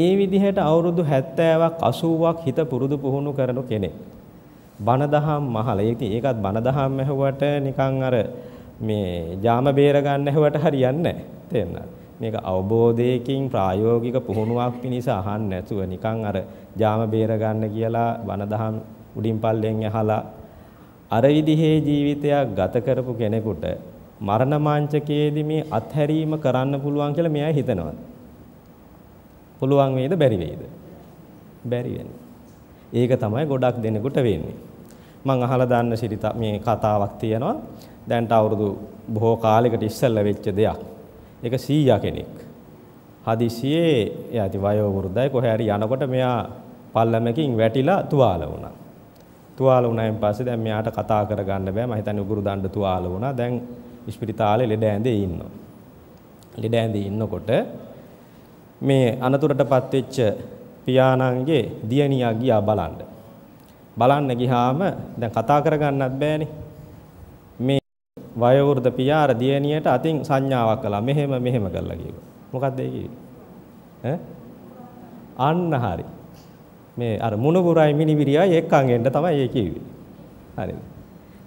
ඒ විදිහට අවුරුදු 70ක් 80ක් හිත පුරුදු පුහුණු කරන කෙනෙක්. බණ දහම් මහල. ඉතින් ඒකත් බණ දහම් ඇහුවට නිකන් අර මේ ජාම බේර ගන්න ඇහුවට හරියන්නේ නැහැ. තේරෙනවද? මේක අවබෝධයකින් ප්‍රායෝගික පුහුණුවක් පිණිස අහන්න නැතුව නිකන් අර ජාම බේර ගන්න කියලා වනදහම් උඩින් පල්ලෙන් ඇහලා අර විදිහේ ජීවිතයක් ගත කරපු කෙනෙකුට මරණ මාංචකයේදී මේ අත්හැරීම කරන්න පුළුවන් කියලා මෙයා හිතනවා. පුළුවන් වේද බැරි වේද? බැරි වෙන්නේ. ඒක තමයි ගොඩක් දෙනෙකුට වෙන්නේ. මං අහලා දාන්න සිරිත මේ කතාවක් තියෙනවා. දැන්ට අවුරුදු බොහෝ කාලයකට ඉස්සෙල්ලා වෙච්ච දෙයක්. ඒක 100 කෙනෙක්. හදිසියේ එයා ඉතින් වයෝ වෘද්ධයි කොහේ හරි යනකොට මෙයා පල්ලමකින් වැටිලා තුවාල වුණා. තුවාල වුණායින් පස්සේ දැන් මෙයාට කතා කරගන්න බෑ. මම හිතන්නේ උගුරු දණ්ඩ තුවාල වුණා. දැන් ඉස්පිරිතාලේ ලෙඩ ඇඳේ ඉන්නවා. ලෙඩ ඇඳේ ඉන්නකොට මේ අනතුරටපත් වෙච්ච පියාණන්ගේ දියණියා ගියා බලන්න. බලන්න ගියාම දැන් කතා කරගන්නත් බෑනේ. වයෝවෘද පියා අර දියණියට අතින් සංඥාවක් කළා. මෙහෙම මෙහෙම කරලා කිව්වා. මොකද්ද ඒ කිව්වේ? ඈ? අන්න හරි. මේ අර මුණුබුරයි මිනිවිරියයි එක්කන් එන්න තමයි ඒ කිව්වේ. හරිද?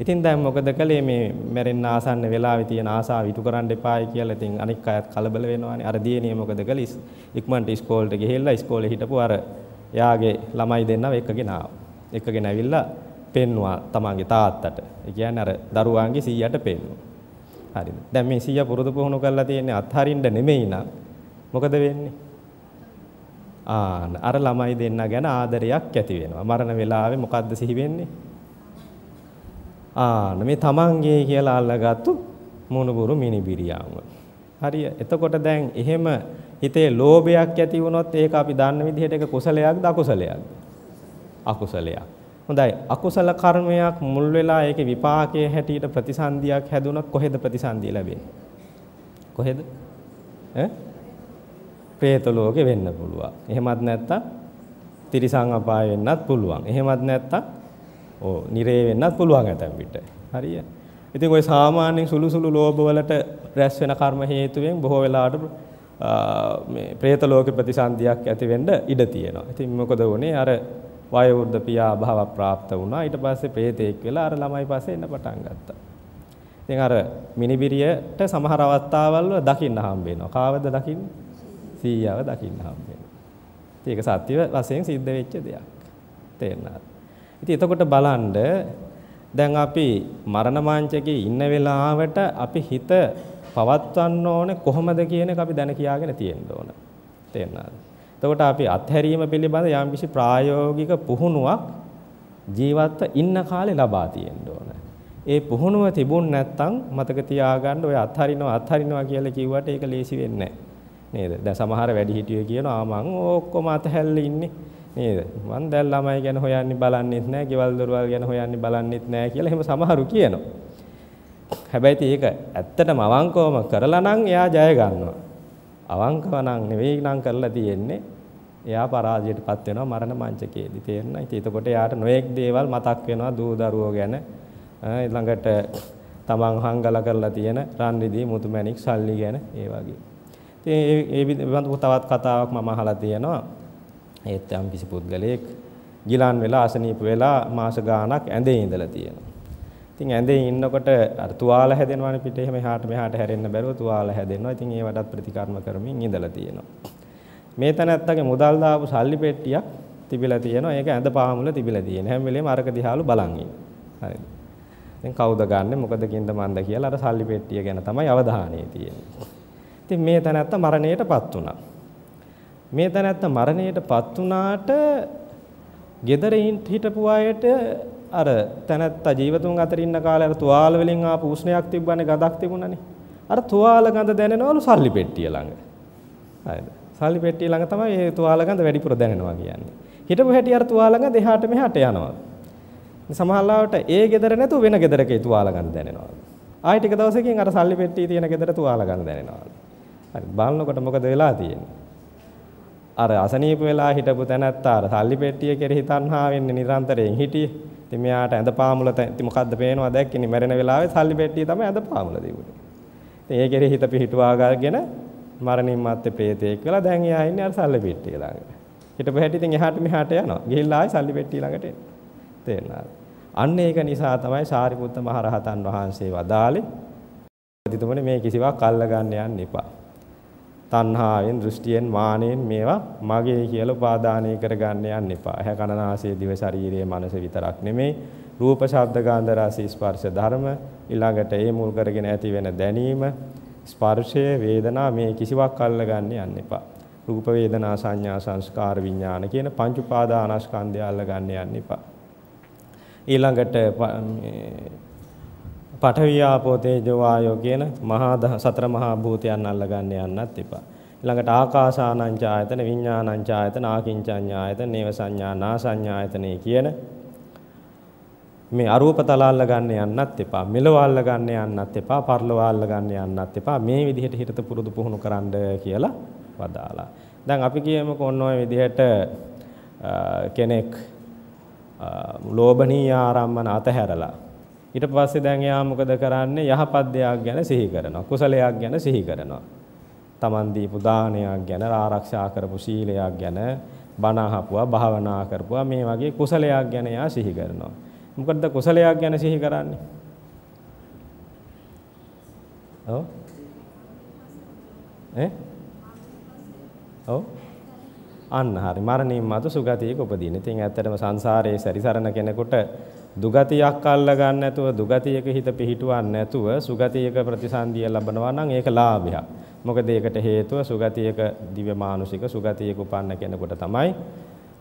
ඉතින් දැන් මොකද කළේ මේ මැරෙන්න ආසන්න වෙලාවේ තියෙන ආසාව ඉටු කරන්න එපායි කියලා ඉතින් අනික් අයත් කලබල වෙනවානේ. අර දියණිය මොකද කළේ? ඉක්මනට ඉස්කෝලේට ගිහිල්ලා ඉස්කෝලේ හිටපු අර එයාගේ ළමයි දෙන්නව එකගෙන ආවා. එකගෙන ඇවිල්ලා පෙන්නවා තමන්ගේ තාත්තට. ඒ කියන්නේ අර දරුවාන්ගේ 100ට පෙන්නවා. හරිද? දැන් මේ 100 පුරුදු පුහුණු කරලා තියෙන්නේ අත්හරින්න නෙමෙයි නං. මොකද වෙන්නේ? ආ අර ළමයි දෙන්න ගැන ආදරයක් ඇති වෙනවා. මරණ වෙලාවේ මොකද්ද සිහි වෙන්නේ? ආ මේ තමන්ගේ කියලා අල්ලගත්තු මොනබුරු මිනිබිරියාව. හරිය. එතකොට දැන් එහෙම හිතේ ලෝභයක් ඇති වුණොත් ඒක අපි දන්න විදිහට ඒක කුසලයක්ද අකුසලයක්ද? අකුසලයක්. හොඳයි. අකුසල කර්මයක් මුල් වෙලා ඒකේ විපාකයේ හැටියට ප්‍රතිසන්දියක් හැදුනොත් කොහෙද ප්‍රතිසන්දිය ලැබෙන්නේ? කොහෙද? ඈ? പ്രേත ලෝකෙ වෙන්න පුළුවන්. එහෙමත් නැත්තම් තිරිසන් අපාය වෙන්නත් පුළුවන්. එහෙමත් නැත්තම් ඕ නිරේ වෙන්නත් පුළුවන් ඇතම් විට. හරිය. ඉතින් ওই සාමාන්‍යයෙන් සුළු සුළු ලෝභ වලට රැස් වෙන කර්ම හේතුවෙන් බොහෝ වෙලාවට මේ പ്രേත ලෝක ප්‍රතිසන්දියක් ඇති වෙන්න ඉඩ තියෙනවා. ඉතින් මොකද වුනේ අර වයෝවෘද්ධ පියා අභාව પ્રાપ્ત වුණා. ඊට පස්සේ ප්‍රේතෙක් වෙලා අර ළමයි පස්සේ එන්න පටන් ගත්තා. ඉතින් අර මිනිබිරියට සමහර අවස්ථාවල් දකින්න හම්බ වෙනවා. කාවද දකින්නේ? සීයාව දකින්න හම්බ වෙනවා. ඉතින් ඒක සත්‍ය වශයෙන් සිද්ධ වෙච්ච දෙයක්. තේරෙනවද? ඉතින් එතකොට බලන්න දැන් අපි මරණ මාංචකේ ඉන්න වෙලාවට අපි හිත පවත්වන්න ඕනේ කොහොමද කියන එක අපි දැන කියාගෙන තියෙන්න ඕන. තේරෙනවද? එතකොට අපි අත්හැරීම පිළිබඳ යම්කිසි ප්‍රායෝගික පුහුණුවක් ජීවත්ව ඉන්න කාලේ ලබා තියෙන්න ඕන. ඒ පුහුණුව තිබුණ නැත්නම් මතක තියාගන්න ඔය අත්හරිනවා අත්හරිනවා කියලා කිව්වට ඒක ලේසි වෙන්නේ නේද? දැන් සමහර වැඩිහිටියෝ කියනවා මං ඔක්කොම අතහැරලා ඉන්නේ නේද? මං දැන් ළමයි ගැන හොයන්නේ බලන්නෙත් නැහැ, ගෙවල් දොරවල් ගැන හොයන්නේ බලන්නෙත් නැහැ කියලා එහෙම සමහරු කියනවා. හැබැයි ඒක ඇත්තටම අවංකවම කරලා නම් එයා ජය ගන්නවා. අවංකව නම් නෙවෙයි නම් කරලා තියෙන්නේ. එයා පරාජයටපත් වෙනවා මරණ මංචකයේදී තේරෙනවා. ඉතින් එතකොට එයාට නොඑක් දේවල් මතක් වෙනවා දූ දරුවෝ ගැන. ඊළඟට තමන් හංගලා කරලා තියෙන රන්රිදී මුතුමැණික් සල්ලි ගැන ඒ වගේ. ඉතින් ඒ තවත් කතාවක් මම අහලා තියෙනවා. ඒත් යම් කිසි පුද්ගලයෙක් ගිලන් වෙලා අසනීප වෙලා මාස ගාණක් ඇඳේ ඉඳලා තියෙනවා. ඉතින් ඇඳේ ඉන්නකොට අර තුවාල හැදෙනවානේ පිට එහෙම එහාට මෙහාට හැරෙන්න බැරුව තුවාල හැදෙනවා. ඉතින් ඒ වඩත් ප්‍රතිකර්ම කරමින් ඉඳලා තියෙනවා. මේ තැනත්තගේ මුදල් දාපු සල්ලි පෙට්ටියක් තිබිලා තියෙනවා. ඒක ඇඳ පාමුල තිබිලා තියෙන. හැම වෙලෙම අරක දිහාලු බලන් ඉන්නේ. දැන් කවුද ගන්නෙ මොකද කින්ද මන්ද කියලා අර සල්ලි පෙට්ටිය ගැන තමයි අවධානය තියෙන්නේ. ඉතින් මේ තැනත්ත මරණයටපත් වුණා. මේ තැනත්ත මරණයටපත් වුණාට gedare හිටපු අයට අර තැනත්තා ජීවතුන් අතර ඉන්න කාලේ අර තුවාල වලින් ආපු උෂ්ණයක් තිබ්බනේ ගඳක් තිබුණානේ. අර තුවාල ගඳ දැනෙනවලු සල්ලි පෙට්ටිය ළඟ. හරිද? සල්ලි පෙට්ටිය ළඟ තමයි මේ තුවාල ගඳ වැඩිපුර දැනෙනවා කියන්නේ. හිටපු හැටි අර තුවාල ගඳ එහාට මෙහාට යනවා. සමහරවිට ඒ ගෙදර නැතුව වෙන ගෙදරක ඒ තුවාල ගඳ දැනෙනවා. ආයි ටික දවසකින් අර සල්ලි පෙට්ටිය තියෙන ගෙදර තුවාල ගඳ දැනෙනවා. හරි බලනකොට මොකද වෙලා තියෙන්නේ? අර අසනීප වෙලා හිටපු තැනත්තා අර සල්ලි පෙට්ටිය කෙරෙහි තණ්හාවෙන් නිරන්තරයෙන් හිටියේ ඉතින් මෙයාට ඇඳපාමුල මොකද්ද පේනවා දැක්කනේ මැරෙන වෙලාවේ සල්ලි පෙට්ටිය තමයි ඇඳපාමුල දීපුවේ. ඉතින් ඒ කෙරෙහි හිත පිහිටුවාගෙන මරණින් මත්තේ ප්‍රේතයෙක් වෙලා දැන් එයා ඉන්නේ අර සල්ලි පෙට්ටිය ළඟ. හිටපු හැටි ඉතින් එහාට මෙහාට යනවා. ගිහිල්ලා ආයි සල්ලි පෙට්ටිය ළඟට එනවා. තේරෙනවා. අන්න ඒක නිසා තමයි සාරිපුත්ත මහ රහතන් වහන්සේ වදාළේ. ප්‍රතිතුමනි මේ කිසිවක් අල්ල ගන්න යන්න එපා. තණ්හාවෙන්, දෘෂ්ටියෙන්, මානෙන් මේවා මගේ කියලා උපාදානය කරගන්න යන්න එපා. ඇහැ කන නාසය දිව ශරීරයේ මනස විතරක් නෙමෙයි. රූප, ශබ්ද, ගන්ධ, රස, ස්පර්ශ ධර්ම ඊළඟට ඒ මුල් කරගෙන ඇති වෙන දැනීම, ස්පර්ශය, වේදනා මේ කිසිවක් අල්ලගන්න යන්න එපා. රූප වේදනා සංඥා සංස්කාර විඥාන කියන පංච උපාදානස්කන්ධය අල්ලගන්න යන්න එපා. ඊළඟට පඨවි ආපෝ තේජෝ ආයෝ කියන මහා සතර මහා භූතයන් අල්ලගන්න යන්නත් එපා. ඊළඟට ආකාසානංච ආයතන විඥානංච ආයතන ආකින්චඤ්ඤායතන නේව සංඥා නාසඤ්ඤායතනේ කියන මේ අරූප තල අල්ල ගන්න යන්නත් එපා මෙලව අල්ල ගන්න යන්නත් එපා පරලව අල්ල ගන්න යන්නත් එපා මේ විදිහට හිත පුරුදු පුහුණු කරන්න කියලා වදාලා. දැන් අපි කියමුකෝ ඔන්න ඔය විදිහට කෙනෙක් ලෝභනීය ආරම්මන අතහැරලා ඊට පස්සේ දැන් එයා මොකද කරන්නේ යහපත් දෙයක් ගැන සිහි කරනවා කුසලයක් ගැන සිහි කරනවා Taman දීපු දානයක් ගැන ආරක්ෂා කරපු සීලයක් ගැන බණ අහපුවා භාවනා කරපුවා මේ වගේ කුසලයක් ගැන එයා සිහි කරනවා මොකද්ද කුසලයක් ගැන සිහි කරන්නේ ඔව් ඈ ඔව් අන්න හරි මරණින් මතු සුගතියක උපදින. ඉතින් ඇත්තටම සංසාරයේ සැරිසරන කෙනෙකුට දුගතියක් අල්ල ගන්න නැතුව දුගතියක හිත පිහිටුවන්නේ නැතුව සුගතියක ප්‍රතිසන්දිය ලබනවා නම් ඒක ලාභයක්. මොකද ඒකට හේතුව සුගතියක දිව්‍ය මානුෂික සුගතියක උපන්න කෙනෙකුට තමයි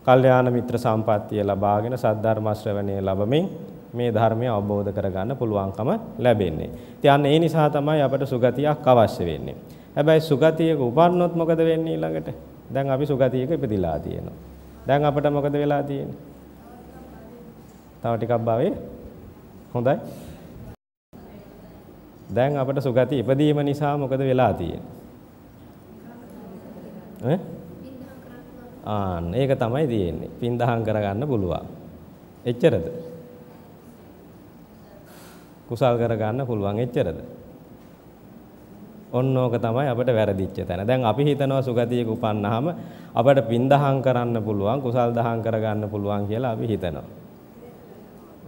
කල්යාණ මිත්‍ර සම්පත්තිය ලබාගෙන සද්ධර්ම ශ්‍රවණය ලැබමින් මේ ධර්මය අවබෝධ කරගන්න පුළුවන්කම ලැබෙන්නේ. ඉතින් ඒ නිසා තමයි අපට සුගතියක් අවශ්‍ය වෙන්නේ. හැබැයි සුගතියක උපන්නොත් මොකද වෙන්නේ ඊළඟට? දැන් අපි සුගතියක ඉපදිලා තියෙනවා. දැන් අපට මොකද වෙලා තියෙන්නේ? තව ටිකක් භාවයේ හොඳයි. දැන් අපට සුගති ඉපදීම නිසා මොකද වෙලා තියෙන්නේ? ඈ? ආන්න ඒක තමයි තියෙන්නේ. පින් දහම් කරගන්න පුළුවන්. එච්චරද? කුසල් කරගන්න පුළුවන් එච්චරද? ඔන්න ඕක තමයි අපිට වැරදිච්ච තැන. දැන් අපි හිතනවා සුගතියක උපන්නාම අපට පින් දහම් කරන්න පුළුවන්, කුසල් දහම් කරගන්න පුළුවන් කියලා අපි හිතනවා.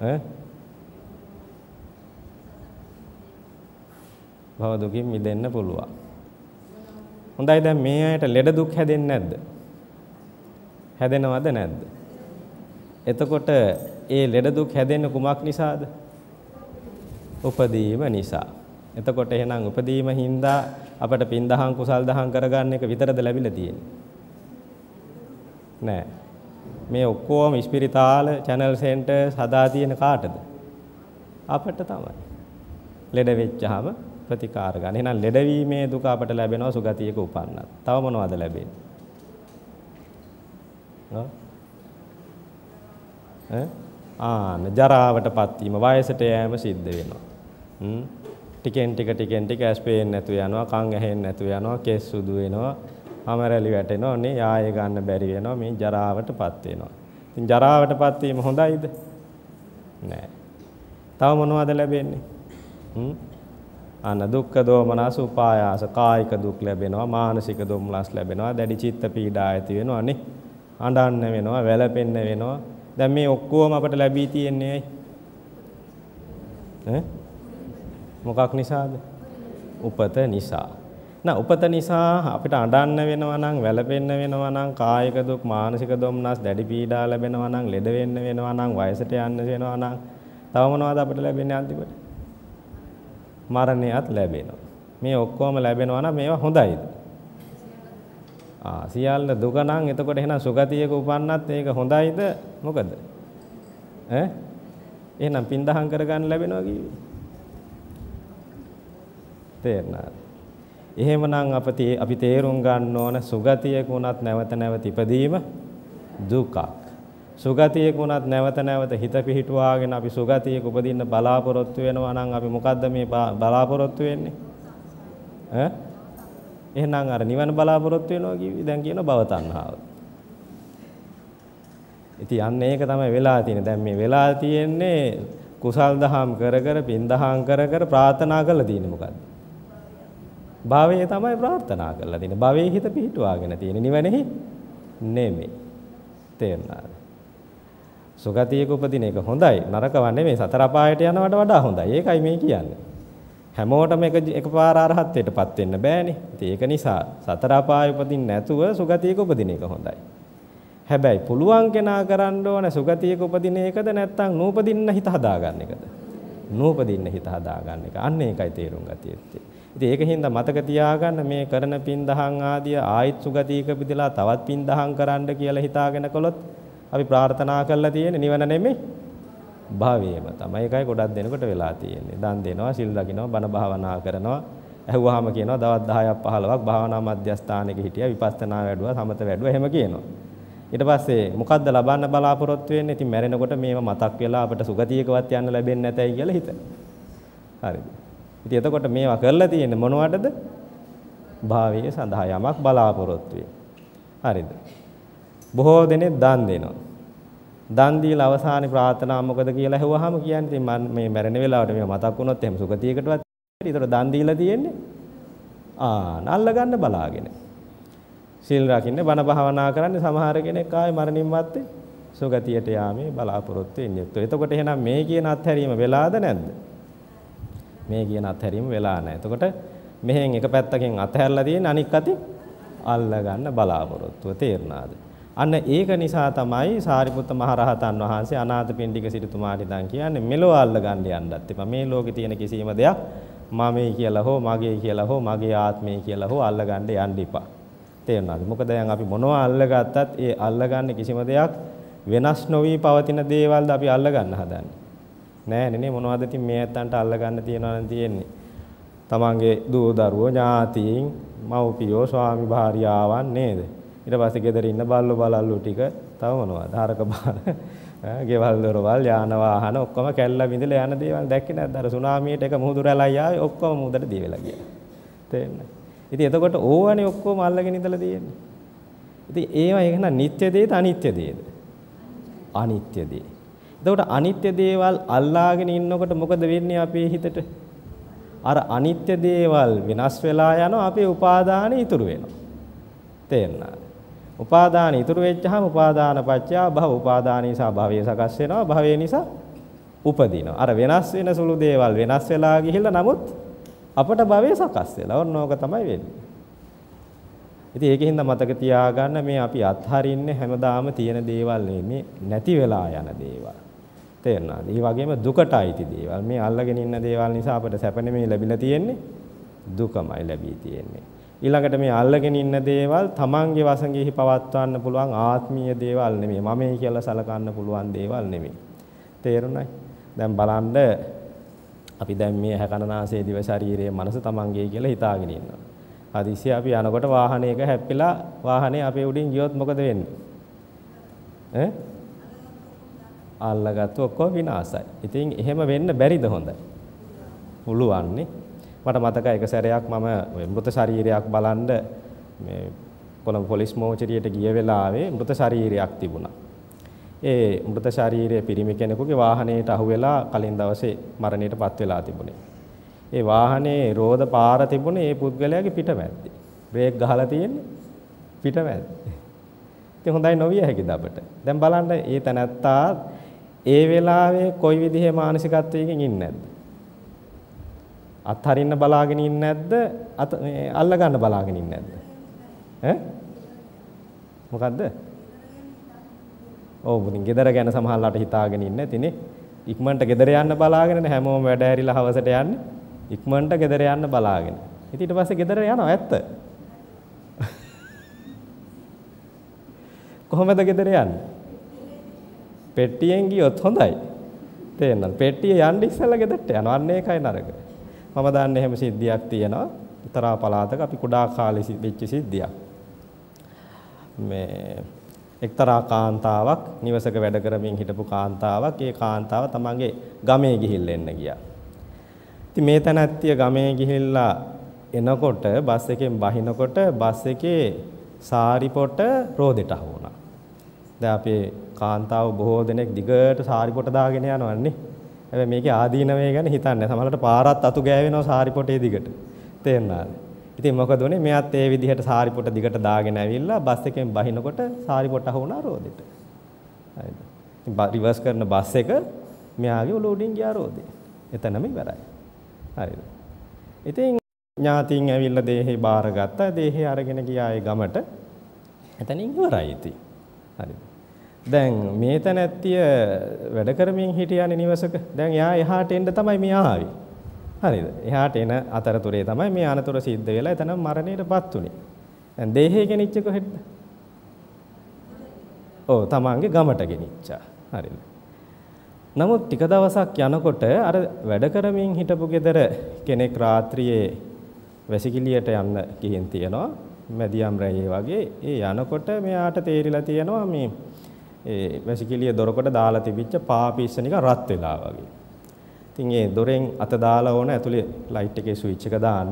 භව දුකින් මිදෙන්න පුළුවන්. හොඳයි දැන් මේ අයට ලෙඩ දුක් හැදෙන්නේ නැද්ද? හැදෙනවද නැද්ද? එතකොට ඒ ලෙඩ දුක් හැදෙන්නේ කුමක් නිසාද? උපදීම නිසා. එතකොට එහෙනම් උපදීම හින්දා අපට පින් දහම් කුසල් දහම් කරගන්න එක විතරද ලැබිලා තියෙන්නේ? නෑ. මේ ඔක්කොම ස්පිරිතාල channel centers හදා තියෙන කාටද? අපට තමයි. ලෙඩ වෙච්චාම ප්‍රතිකාර ගන්න. එහෙනම් ලෙඩවීමේ දුක අපට ලැබෙනවා සුගතියක උපන්නත්. තව මොනවද ලැබෙන්නේ? ඈ ආන ජරාවටපත් වීම වයසට යෑම සිද්ධ වෙනවා. ටිකෙන් ටික ටිකෙන් ටික ඇස් පේන්නේ නැතු වෙනවා, කන් ඇහෙන්නේ නැතු වෙනවා, කෙස් සුදු වෙනවා, අමරලි වැටෙනවා. අනේ ආයෙ ගන්න බැරි වෙනවා. මේ ජරාවටපත් වෙනවා. ඉතින් ජරාවටපත් වීම හොඳයිද? නෑ. තව මොනවද ලැබෙන්නේ? හ්ම්? අන දුක්ඛ දෝමනස උපායාස කායික දුක් ලැබෙනවා මානසික දුම්ලස් ලැබෙනවා දැඩි චිත්ත පීඩා ඇති වෙනවා නේ අඬන්න වෙනවා වැළපෙන්න වෙනවා දැන් මේ ඔක්කොම අපට ලැබී තියෙන්නේ ඇයි ඈ මොකක් නිසාද උපත නිසා නෑ උපත නිසා අපිට අඬන්න වෙනවා නම් වැළපෙන්න වෙනවා නම් කායික දුක් මානසික දුම්නස් දැඩි පීඩා ලැබෙනවා නම් ලෙඩ වෙන්න වෙනවා නම් වයසට යන්න වෙනවා නම් තව මොනවද අපිට ලැබෙන්නේ අන්තිමට මරණයත් ලැබෙනවා මේ ඔක්කොම ලැබෙනවා නම් මේවා හොඳයිද ආ සියල්ල දුක නම් එතකොට එහෙනම් සුගතියක උපන්නත් ඒක හොඳයිද මොකද ඈ එහෙනම් පින්දහම් කරගන්න ලැබෙනවා කිව්වේ තේරෙනවා එහෙමනම් අපි තේරුම් ගන්න ඕන සුගතියක වුණත් නැවත නැවත ඉපදීම දුකක්. සුගතියක වුණත් නැවත නැවත හිත පිහිටුවාගෙන අපි සුගතියක උපදින්න බලාපොරොත්තු වෙනවා නම් අපි මොකද්ද මේ බලාපොරොත්තු වෙන්නේ? ඈ? එහෙනම් අර නිවන බලාපොරොත්තු වෙනවා කිව්වේ දැන් කියන භව තණ්හාව. ඉතින් අන්න ඒක තමයි වෙලා තියෙන්නේ. දැන් මේ වෙලා තියෙන්නේ කුසල් දහම් කර කර පින් දහම් කර කර ප්‍රාර්ථනා කරලා තියෙන්නේ මොකද්ද? භවයේ තමයි ප්‍රාර්ථනා කරලා තියෙන්නේ. භවයේ හිත පිහිටුවාගෙන තියෙන්නේ නිවනෙහි නෙමෙයි. තේරුණාද? සුගතියක උපදින එක හොඳයි. නරකව නෙමෙයි. සතර අපායට යනවට වඩා හොඳයි. ඒකයි මේ කියන්නේ. හැමෝටම එක එකපාර අරහත්ත්වයටපත් වෙන්න බෑනේ. ඉතින් ඒක නිසා සතර අපාය උපදින්න නැතුව සුගතියක උපදින එක හොඳයි. හැබැයි පුළුවන් කෙනා කරන්න ඕන සුගතියක උපදින එකද නැත්නම් නූපදින්න හිත හදාගන්න එකද? නූපදින්න හිත හදාගන්න එක. අන්න ඒකයි තේරුම් ගතියෙත්තේ. ඉතින් ඒකින්ද මතක තියාගන්න මේ කරන පින් දහම් ආදිය ආයිත් සුගතියක පිදලා තවත් පින් දහම් කරන්න කියලා හිතාගෙන කළොත් අපි ප්‍රාර්ථනා කරලා තියෙන්නේ නිවන නෙමෙයි භාවයේම තමයි ඒකයි ගොඩක් දෙනකොට වෙලා තියෙන්නේ. දන් දෙනවා, සිල් රකින්නවා, බණ භාවනා කරනවා. ඇහුවාම කියනවා දවස් 10ක් 15ක් භාවනා මධ්‍යස්ථානයක හිටියා, විපස්සනා වැඩුවා, සමත වැඩුවා එහෙම කියනවා. ඊට පස්සේ මොකද්ද ලබන්න බලාපොරොත්තු වෙන්නේ? ඉතින් මැරෙනකොට මේව මතක් වෙලා අපිට සුගතියකවත් යන්න ලැබෙන්නේ නැතයි කියලා හිතනවා. හරිද? ඉතින් එතකොට මේවා කරලා තියෙන්නේ මොනවටද? භාවයේ සඳහා යමක් බලාපොරොත්තු හරිද? බොහෝ දෙනෙක් දන් දෙනවා. දන් දීලා අවසානයේ ප්‍රාර්ථනා මොකද කියලා ඇහුවාම කියන්නේ ඉතින් මම මේ මැරෙන වෙලාවට මේ මතක් වුණොත් එහෙම සුගතියකටවත් ඒතර දන් දීලා තියෙන්නේ ආ නල්ල ගන්න බලාගෙන. සීල් රකින්න බණ භාවනා කරන්නේ සමහර කෙනෙක් ආයේ මරණින් මත්තේ සුගතියට යාමේ බලාපොරොත්තු වෙන්නේ. එතකොට එහෙනම් මේ කියන අත්හැරීම වෙලාද නැද්ද? මේ කියන අත්හැරීම වෙලා නැහැ. එතකොට මෙහෙන් එක පැත්තකින් අතහැරලා තියෙන අනික් අතින් අල්ල ගන්න බලාපොරොත්තුව තේරුණාද? අන්න ඒක නිසා තමයි සාරිපුත්ත මහරහතන් වහන්සේ අනාථපිණ්ඩික සිටුතුමාට ඉඳන් කියන්නේ මෙලෝ අල්ල ගන්න යන්නත් එපා. මේ ලෝකේ තියෙන කිසිම දෙයක් මමයි කියලා හෝ මගේ කියලා හෝ මගේ ආත්මය කියලා හෝ අල්ල ගන්න යන්න එපා. තේරුණාද? මොකද දැන් අපි මොනවා අල්ලගත්තත් ඒ අල්ලගන්න කිසිම දෙයක් වෙනස් නොවි පවතින දේවල්ද අපි අල්ලගන්න හදන්නේ. නෑනේ නේ මොනවද ඉතින් මේ ඇත්තන්ට අල්ල ගන්න තියනවනම් තියෙන්නේ. තමන්ගේ දූ දරුවෝ ඥාතීන් මව්පියෝ ස්වාමි භාර්යාවන් නේද? ඊට පස්සේ ගෙදර ඉන්න බල්ලෝ බලල්ලෝ ටික තව මොනවද? හරක බාන, ගෙවල් දොරවල් යාන වාහන ඔක්කොම කැල්ල බිඳලා යන දේවල් දැක්කේ නැද්ද? අර සුනාමියට එක මුහුදු රැළයි ආවේ ඔක්කොම මුහුදට දී වෙලා ගියා. තේරෙන්නේ. ඉතින් එතකොට ඕවනේ ඔක්කොම අල්ලගෙන ඉඳලා තියෙන්නේ. ඉතින් ඒවා ඒක නා නිත්‍ය දේද අනිත්‍ය දේද? අනිත්‍ය දේ. එතකොට අනිත්‍ය දේවල් අල්ලාගෙන ඉන්නකොට මොකද වෙන්නේ අපේ හිතට? අර අනිත්‍ය දේවල් වෙනස් වෙලා යනවා අපේ උපාදාන ඉතුරු වෙනවා. තේරෙනවද? උපාදාන ඉතුරු වෙච්චාම උපාදාන පත්‍යා භව උපාදාන නිසා භවය සකස් වෙනවා භවය නිසා උපදිනවා. අර වෙනස් වෙන සුළු දේවල් වෙනස් වෙලා ගිහිල්ලා නමුත් අපට භවය සකස් වෙලා. ඔන්න ඕක තමයි වෙන්නේ. ඉතින් ඒකෙන් මතක තියාගන්න මේ අපි අත්හරින්නේ හැමදාම තියෙන දේවල් නෙමෙයි නැති වෙලා යන දේවල්. තේරෙනවාද? ඒ වගේම දුකට අයිති දේවල් මේ අල්ලගෙන ඉන්න දේවල් නිසා අපට සැප නෙමෙයි ලැබිලා තියෙන්නේ දුකමයි ලැබී තියෙන්නේ. ඊළඟට මේ අල්ලගෙන ඉන්න දේවල් තමන්ගේ වසඟෙහි පවත්වන්න පුළුවන් ආත්මීය දේවල් නෙමෙයි. මමයි කියලා සලකන්න පුළුවන් දේවල් නෙමෙයි. තේරුණයි? දැන් බලන්න අපි දැන් මේ හැකනාසයේ දිව ශරීරයේ මනස තමන්ගේ කියලා හිතාගෙන ඉන්නවා. හදිස්සිය අපි යනකොට වාහනයක හැප්පිලා වාහනේ අපේ උඩින් ගියොත් මොකද වෙන්නේ? ඈ අල්ලගත්තු ඔක්කොම විනාසයි. ඉතින් එහෙම වෙන්න බැරිද හොඳයි. පුළුවන්නේ. මට මතකයි එක සැරයක් මම මృత ශරීරයක් බලන්න මේ කොළඹ පොලිස් මෝචරියට ගිය වෙලාවේ මృత ශරීරයක් තිබුණා. ඒ මృత ශරීරය පිරිමි කෙනෙකුගේ වාහනයට අහු වෙලා කලින් දවසේ මරණයටපත් වෙලා තිබුණේ. ඒ වාහනේ රෝද පාර තිබුණේ ඒ පුද්ගලයාගේ පිටමැද්දේ. බ්‍රේක් ගහලා තියෙන්නේ පිටමැද්දේ. ඉතින් හොඳයි නොවිය හැකිද අපට. දැන් බලන්න ඒ තනත්තා ඒ වෙලාවේ කොයි විදිහේ මානසිකත්වයකින් ඉන්නේ නැද්ද? අත්හරින්න බලාගෙන ඉන්නේ නැද්ද? අත මේ අල්ල ගන්න බලාගෙන ඉන්නේ නැද්ද? ඈ? මොකද්ද? ඔව් මුලින් ගෙදර ගැන සමහරලාට හිතාගෙන ඉන්නේ නැතිනේ. ඉක්මනට ගෙදර යන්න බලාගෙන හැමෝම වැඩ ඇරිලා හවසට යන්නේ. ඉක්මනට ගෙදර යන්න බලාගෙන. ඉතින් ඊට පස්සේ ගෙදර යනවා ඇත්ත. කොහොමද ගෙදර යන්නේ? පෙට්ටියෙන් ගියොත් හොඳයි. තේරෙනවද? පෙට්ටිය යන්න ඉස්සෙල්ලා ගෙදරට යනවා. අන්න ඒකයි නරක. මම දන්නේ එහෙම සිද්ධියක් තියෙනවා. උතරා පළාතක අපි කුඩා කාලේ වෙච්ච සිද්ධියක්. මේ එක්තරා කාන්තාවක් නිවසක වැඩ කරමින් හිටපු කාන්තාවක් ඒ කාන්තාව තමන්ගේ ගමේ ගිහිල්ලා එන්න ගියා. ඉතින් මේ තැනැත්තිය ගමේ ගිහිල්ලා එනකොට බස් එකෙන් බහිනකොට බස් එකේ සාරි පොට රෝදෙට අහු වුණා. දැන් අපේ කාන්තාව බොහෝ දෙනෙක් දිගට සාරි පොට දාගෙන යනවන්නේ. හැබැයි මේකේ ආදීනවේ ගැන හිතන්නේ. සමහරවිට පාරත් අතු ගෑවෙනවා සාරි පොටේ දිගට. තේරුණාද? ඉතින් මොකද උනේ? මෙයාත් ඒ විදිහට සාරි පොට දිගට දාගෙන ඇවිල්ලා බස් එකෙන් බහිනකොට සාරි පොට අහුණා රෝදෙට. හරිද? ඉතින් රිවර්ස් කරන බස් එක මෙයාගේ ඔලුව උඩින් ගියා රෝදේ. එතනම ඉවරයි. හරිද? ඉතින් ඥාතින් ඇවිල්ලා දේහේ බාරගත්තා. දේහේ අරගෙන ගියා ඒ ගමට. එතනින් ඉවරයි ඉතින්. හරිද? දැන් මේ තැනැත්තිය වැඩ කරමින් හිටියානේ නිවසක. දැන් එයා එහාට එන්න තමයි මේ ආවේ. හරිද? එහාට එන අතරතුරේ තමයි මේ අනතුර සිද්ධ වෙලා එතන මරණයටපත් උනේ. දැන් දේහය ගෙනිච්ච කොහෙද? ඔව් තමන්ගේ ගමට ගෙනිච්චා. හරිද? නමුත් ටික දවසක් යනකොට අර වැඩ කරමින් හිටපු ගෙදර කෙනෙක් රාත්‍රියේ වැසිකිළියට යන්න ගිහින් තියනවා. මැදියම් රැයේ වගේ ඒ යනකොට මෙයාට තේරිලා තියෙනවා මේ ඒ වැසිකිළිය දොරකට දාලා තිබිච්ච පාපීස්ස නිකන් රත් වෙලා වගේ. ඉතින් ඒ දොරෙන් අත දාලා ඕන ඇතුලේ ලයිට් එකේ ස්විච් එක දාන්න.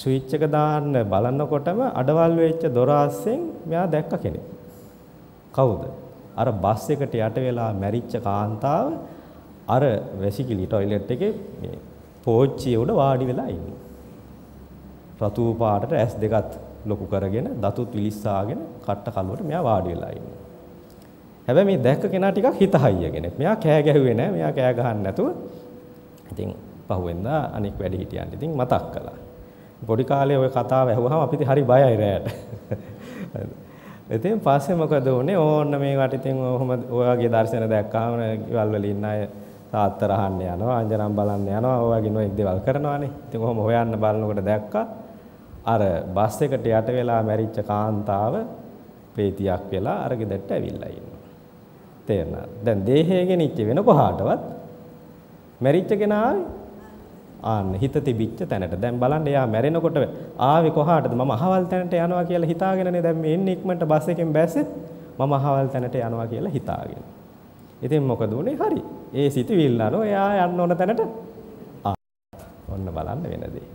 ස්විච් එක දාන්න බලනකොටම අඩවල් වෙච්ච දොර අස්සෙන් මෙයා දැක්ක කෙනෙක්. කවුද? අර බස් එකට යට වෙලා මැරිච්ච කාන්තාව අර වැසිකිළි টয়ලට් එකේ මේ පෝච්චිය උඩ වාඩි වෙලා ඉන්නේ. රතු පාටට ඇස් දෙකත් ලොකු කරගෙන දතුත් විලිස්සාගෙන කට්ට කලුවට මෙයා වාඩි වෙලා ඉන්නේ. හැබැයි මේ දැක්ක කෙනා ටිකක් හිත හයිය කෙනෙක්. මෙයා කෑ ගැහුවේ නැහැ. මෙයා කෑ ගහන්න නැතුව ඉතින් පහුවෙන්දා අනික් වැඩි හිටියන් ඉතින් මතක් කළා. පොඩි කාලේ ওই කතාව ඇහුවාම අපිට හරි බයයි රෑට. ඉතින් පස්සේ මොකද වුනේ? ඕන්න මේ වට ඉතින් ඔහොම ඔයාගේ දර්ශන දැක්කාම ඉවල් වල ඉන්න අය තාත්තර අහන්න යනවා, අංජනම් බලන්න යනවා, ඔයගේ නොඑක් දේවල් කරනවානේ. ඉතින් ඔහොම හොයන්න බලනකොට දැක්කා අර බස් එකට යට වෙලා මැරිච්ච කාන්තාව පේතියක් වෙලා අර ගෙදරට ඇවිල්ලා තේරෙනවා. දැන් දේහය ගෙනිච්ච වෙන කොහාටවත් මැරිච්ච කෙනා ආන්න හිත තිබිච්ච තැනට. දැන් බලන්න එයා මැරෙනකොට ආවේ කොහාටද? මම අහවල් තැනට යනවා කියලා හිතාගෙනනේ දැන් මේ එන්නේ ඉක්මනට බස් එකෙන් බැස්සෙත් මම අහවල් තැනට යනවා කියලා හිතාගෙන. ඉතින් මොකද උනේ? හරි. ඒ සිතවිල්ල අරෝ එයා යන්න ඕන තැනට ඔන්න බලන්න වෙන දේ.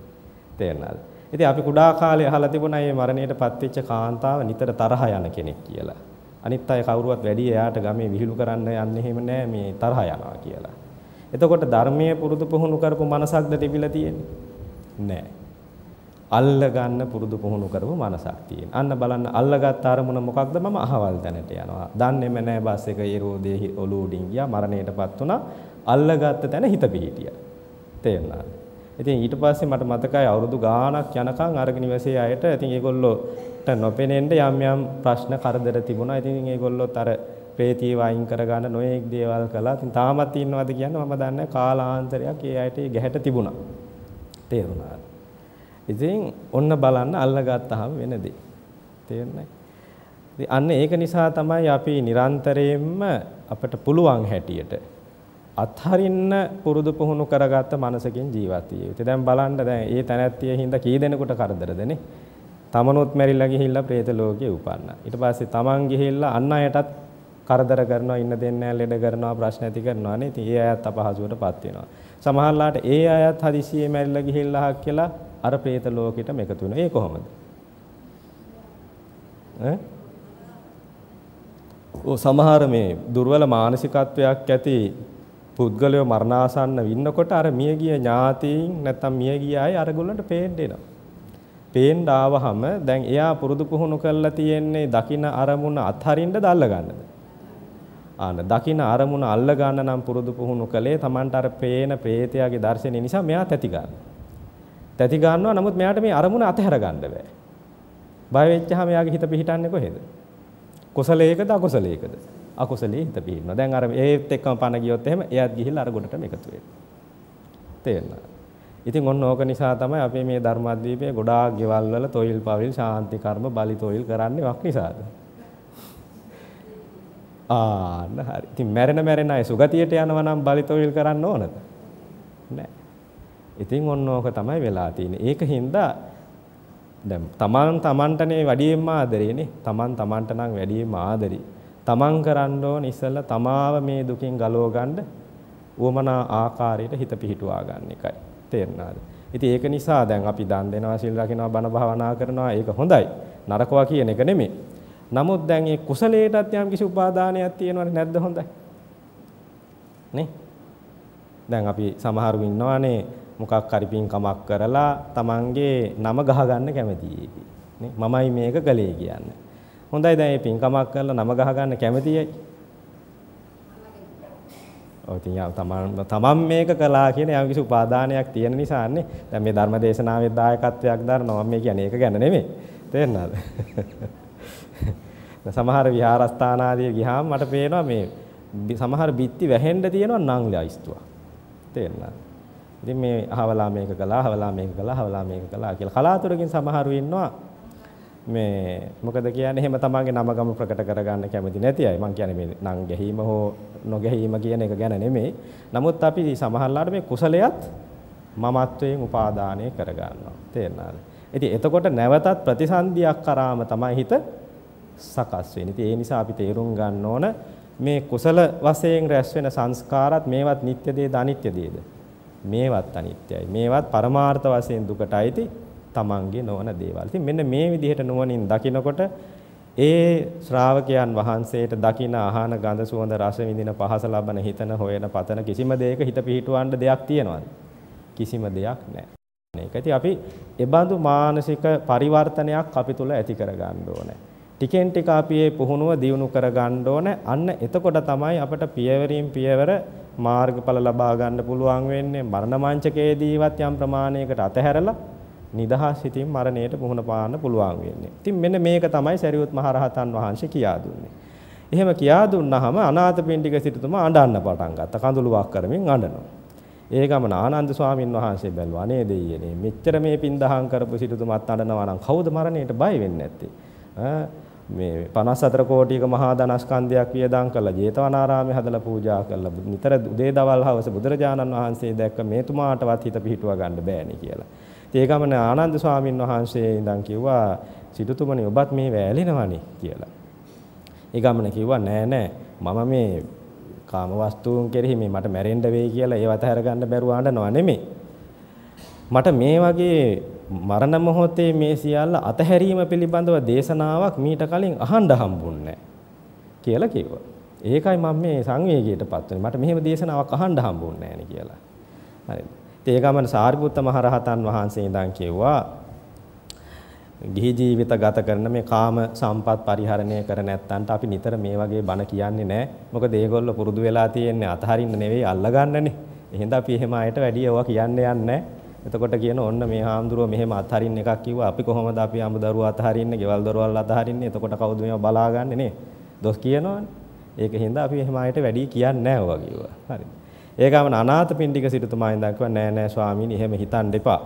තේරෙනවද? ඉතින් අපි කුඩා කාලේ අහලා තිබුණා මේ මරණයටපත් වෙච්ච කාන්තාව නිතර තරහ යන කෙනෙක් කියලා. අනිත් අය කවුරුවත් වැඩි එයාට ගමේ විහිළු කරන්න යන්නේ එහෙම නෑ මේ තරහ යනවා කියලා. එතකොට ධර්මයේ පුරුදු පුහුණු කරපු මනසක්ද තිබිලා තියෙන්නේ? නෑ. අල්ල ගන්න පුරුදු පුහුණු කරපු මනසක් තියෙන. අන්න බලන්න අල්ලගත් අරමුණ මොකක්ද මම අහවල් තැනට යනවා. දන්නේම නෑ බස් එක ඒරෝදේ ඔලුව උඩින් ගියා මරණයටපත් වුණා. අල්ලගත් තැන හිත පිහිටියා. තේරුණාද? ඉතින් ඊට පස්සේ මට මතකයි අවුරුදු ගාණක් යනකම් අරගෙන ඉවසේ අයට ඉතින් ඒගොල්ලෝ නොපෙනෙන්න යම් යම් ප්‍රශ්න කරදර තිබුණා. ඉතින් ඒගොල්ලොත් අර ප්‍රේතීව අයින් කරගන්න නොයෙක් දේවල් කළා. ඉතින් තාමත් ඉන්නවද කියන්නේ මම දන්නේ කාලාන්තරයක් ඒ අයට ගැහැට තිබුණා. තේරුණාද? ඉතින් ඔන්න බලන්න අල්ලගත්තාම වෙනදී. තේරුණාද? ඉතින් අන්න ඒක නිසා තමයි අපි නිරන්තරයෙන්ම අපට පුළුවන් හැටියට අත්හරින්න පුරුදු පුහුණු කරගත්ත මනසකින් ජීවත් වෙන්නේ. දැන් බලන්න දැන් ඒ තැනැත්තිය හින්දා කී දෙනෙකුට කරදරදනේ? තමනුත් මැරිලා ගිහිල්ලා പ്രേත ලෝකේ උපන්නා. ඊට පස්සේ තමන් ගිහිල්ලා අන් අයටත් කරදර කරනවා, ඉන්න දෙන්නේ ලෙඩ කරනවා, ප්‍රශ්න ඇති කරනවා නේ. ඉතින් ඒ අයත් අපහසුවටපත් වෙනවා. සමහරලාට ඒ අයත් හදිසියෙ මැරිලා ගිහිල්ලා හක් කියලා අර പ്രേත ලෝකෙටම එකතු වෙනවා. ඒ කොහොමද? ඈ? ඔව් සමහර මේ දුර්වල මානසිකත්වයක් ඇති පුද්ගලයෝ මරණාසන්න වින්නකොට අර මියගිය ඥාතීන් නැත්තම් මියගිය අය අරගොල්ලන්ට පේන්න එනවා. පේන්න ආවහම දැන් එයා පුරුදු පුහුණු කරලා තියෙන්නේ දකින අරමුණ අත්හරින්න දල්ල ගන්නද? ආන දකින අරමුණ අල්ල ගන්න නම් පුරුදු පුහුණු කළේ Tamanට අර පේන ප්‍රේතයාගේ දර්ශනය නිසා මෙයා තැති ගන්නවා. තැති ගන්නවා නමුත් මෙයාට මේ අරමුණ අතහැර ගන්න බෑ. බය වෙච්චාම එයාගේ හිත පිහිටන්නේ කොහෙද? කුසලයේකද අකුසලයේකද? අකුසලයේ හිත පිහිටනවා. දැන් අර ඒත් එක්කම පණ ගියොත් එහෙම එයාත් ගිහිල්ලා අර ගොඩටම එකතු වෙනවා. තේරෙනවා. ඉතින් ඔන්න ඕක නිසා තමයි අපි මේ ධර්මද්වීපයේ ගොඩාක් ගෙවල් වල තොইল පවිල් ශාන්ති කර්ම බලි තොইল කරන්නේ වක් නිසාද? ආන්න හරි. ඉතින් මැරෙන මැරෙන අය සුගතියට යනවා නම් බලි තොইল කරන්න ඕනද? නෑ. ඉතින් ඔන්න ඕක තමයි වෙලා තියෙන්නේ. ඒක හින්දා දැන් තමන් තමන්ටනේ වැඩියෙන්ම ආදරේනේ. තමන් තමන්ට නම් වැඩියෙන්ම ආදරේ. තමන් කරන්න ඕන ඉස්සෙල්ලා තමාව මේ දුකින් ගලව ගන්න උවමනා ආකාරයට හිත පිහිටුවා ගන්න එකයි. තේරෙනවාද? ඉතින් ඒක නිසා දැන් අපි දන් දෙනවා, සිල් රකින්නවා, බණ භාවනා කරනවා ඒක හොඳයි. නරකවා කියන එක නෙමෙයි. නමුත් දැන් මේ කුසලයටත් යම් කිසි උපාදානයක් තියෙනවනේ නැද්ද හොඳයි? නේ? දැන් අපි සමහරු ඉන්නවානේ මොකක් හරි පින්කමක් කරලා තමන්ගේ නම ගහගන්න කැමතියි. නේ? මමයි මේක කළේ කියන්නේ. හොඳයි දැන් මේ පින්කමක් කරලා නම ගහගන්න කැමතියි. ඔව් ඉතින් යා තමන් තමන් මේක කළා කියන යම්කිසි උපාදානයක් තියෙන නිසානේ. දැන් මේ ධර්ම දේශනාවේ දායකත්වයක් දරනවා මම කියන්නේ ඒක ගැන නෙමෙයි. තේරෙනවද? සමහර විහාරස්ථානාදී ගියාම මට පේනවා මේ සමහර බිත්ති වැහෙන්න තියෙනවා නම් ලයිස්තුවා. තේරෙනවද? ඉතින් මේ අහවලා මේක කළා, අහවලා මේක කළා, අහවලා මේක කළා කියලා කලාතුරකින් සමහරු ඉන්නවා මේ මොකද කියන්නේ එහෙම තමන්ගේ නම ගම ප්‍රකට කරගන්න කැමති නැති අය. මම කියන්නේ මේ නම් ගැහිම හෝ නොගැහිම කියන එක ගැන නෙමෙයි. නමුත් අපි සමහරලාට මේ කුසලයත් මමත්වයෙන් උපාදානය කරගන්නවා. තේරෙනවද? ඉතින් එතකොට නැවතත් ප්‍රතිසන්දියක් කරාම තමයි හිත සකස් වෙන්නේ. ඉතින් ඒ නිසා අපි තේරුම් ගන්න ඕන මේ කුසල වශයෙන් රැස් වෙන සංස්කාරات මේවත් නিত্য දේද අනිත්‍ය දේද? මේවත් අනිත්‍යයි. මේවත් පරමාර්ථ වශයෙන් දුකටයි තමන්ගේ නොවන දේවල්. ඉතින් මෙන්න මේ විදිහට නුවණින් දකිනකොට ඒ ශ්‍රාවකයන් වහන්සේට දකින ආහන ගඳ සුවඳ රස විඳින පහස ලබන හිතන හොයන පතන කිසිම දෙයක හිත පිහිටවන්න දෙයක් තියනවද කිසිම දෙයක් නැහැ ඒක ඉතින් අපි ඒබඳු මානසික පරිවර්තනයක් අපි තුල ඇති කරගන්න ඕනේ ටිකෙන් ටික අපි මේ පුහුණුව දියුණු කරගන්න ඕනේ අන්න එතකොට තමයි අපට පියවරින් පියවර මාර්ගඵල ලබා ගන්න පුළුවන් වෙන්නේ මරණ මංචකයේදීවත් යම් ප්‍රමාණයකට අතහැරලා නිදහස් හිතින් මරණයට මුහුණ පාන්න පුළුවන් වෙන්නේ. ඉතින් මෙන්න මේක තමයි සරියුත් මහ රහතන් වහන්සේ කියා දුන්නේ. එහෙම කියා දුන්නාම අනාථපිණ්ඩික සිටුතුමා අඬන්න පටන් ගත්තා. කඳුළුවක් කරමින් අඬනවා. ඒ ගමන ආනන්ද ස්වාමීන් වහන්සේ බැලුවා නේ දෙයියනේ මෙච්චර මේ පින් දහම් කරපු සිටුතුමත් අඬනවා නම් කවුද මරණයට බය වෙන්නේ නැත්තේ මේ 54 කෝටික මහා ධනස්කන්ධයක් වියදම් කරලා ජේතවනාරාමයේ හදලා පූජා කරලා නිතර උදේ දවල් හවස බුදුරජාණන් වහන්සේ දැක්ක මේ තුමාටවත් හිත පිහිටුවා ගන්න බෑනේ කියලා ඒ ගමන ආනන්ද ස්වාමීන් වහන්සේ ඉඳන් කිව්වා සිටුතුමනි ඔබත් මේ වැළෙනවනේ කියලා. ඒ ගමන කිව්වා නෑ නෑ මම මේ කාම වස්තුන් කෙරෙහි මේ මට මැරෙන්න වෙයි කියලා ඒව අතහැර ගන්න බැරුව ආඬනවා නෙමෙයි. මට මේ වගේ මරණ මොහොතේ මේ සියල්ල අතහැරීම පිළිබඳව දේශනාවක් මීට කලින් අහන්න හම්බුන්නේ කියලා කිව්වා. ඒකයි මම මේ සංවේගයටපත් වෙන්නේ. මට මෙහෙම දේශනාවක් අහන්න හම්බුන්නේ නැහැ කියලා. හරිද? ඒ ගමන සාරිපුත්ත මහරහතන් වහන්සේ ඉඳන් කිව්වා ගිහි ජීවිත ගත කරන මේ කාම සම්පත් පරිහරණය කර නැත්තන්ට අපි නිතර මේ වගේ බණ කියන්නේ නැහැ. මොකද ඒගොල්ලෝ පුරුදු වෙලා තියෙන්නේ අතහරින්න නෙවෙයි අල්ලගන්නනේ. එහෙනම් අපි එහෙම අයට වැඩි ඒවා කියන්න යන්නේ එතකොට කියන ඔන්න මේ හාමුදුරුව මෙහෙම අතහරින්න එකක් කිව්වා. අපි කොහොමද අපි අඹ දරුවා අතහරින්නේ, ගෙවල් දරුවල් අතහරින්නේ. එතකොට කවුද මේවා බලාගන්නේ නේ? දොස් කියනවනේ. ඒක හින්දා අපි එහෙම අයට වැඩි කියන්නේ නැහැ ඔවා කිව්වා. හරිද? ඒ ගමන අනාථපිණ්ඩික සිටුතුමා ඉඳන්කව නෑ නෑ ස්වාමීනි එහෙම හිතන්න එපා.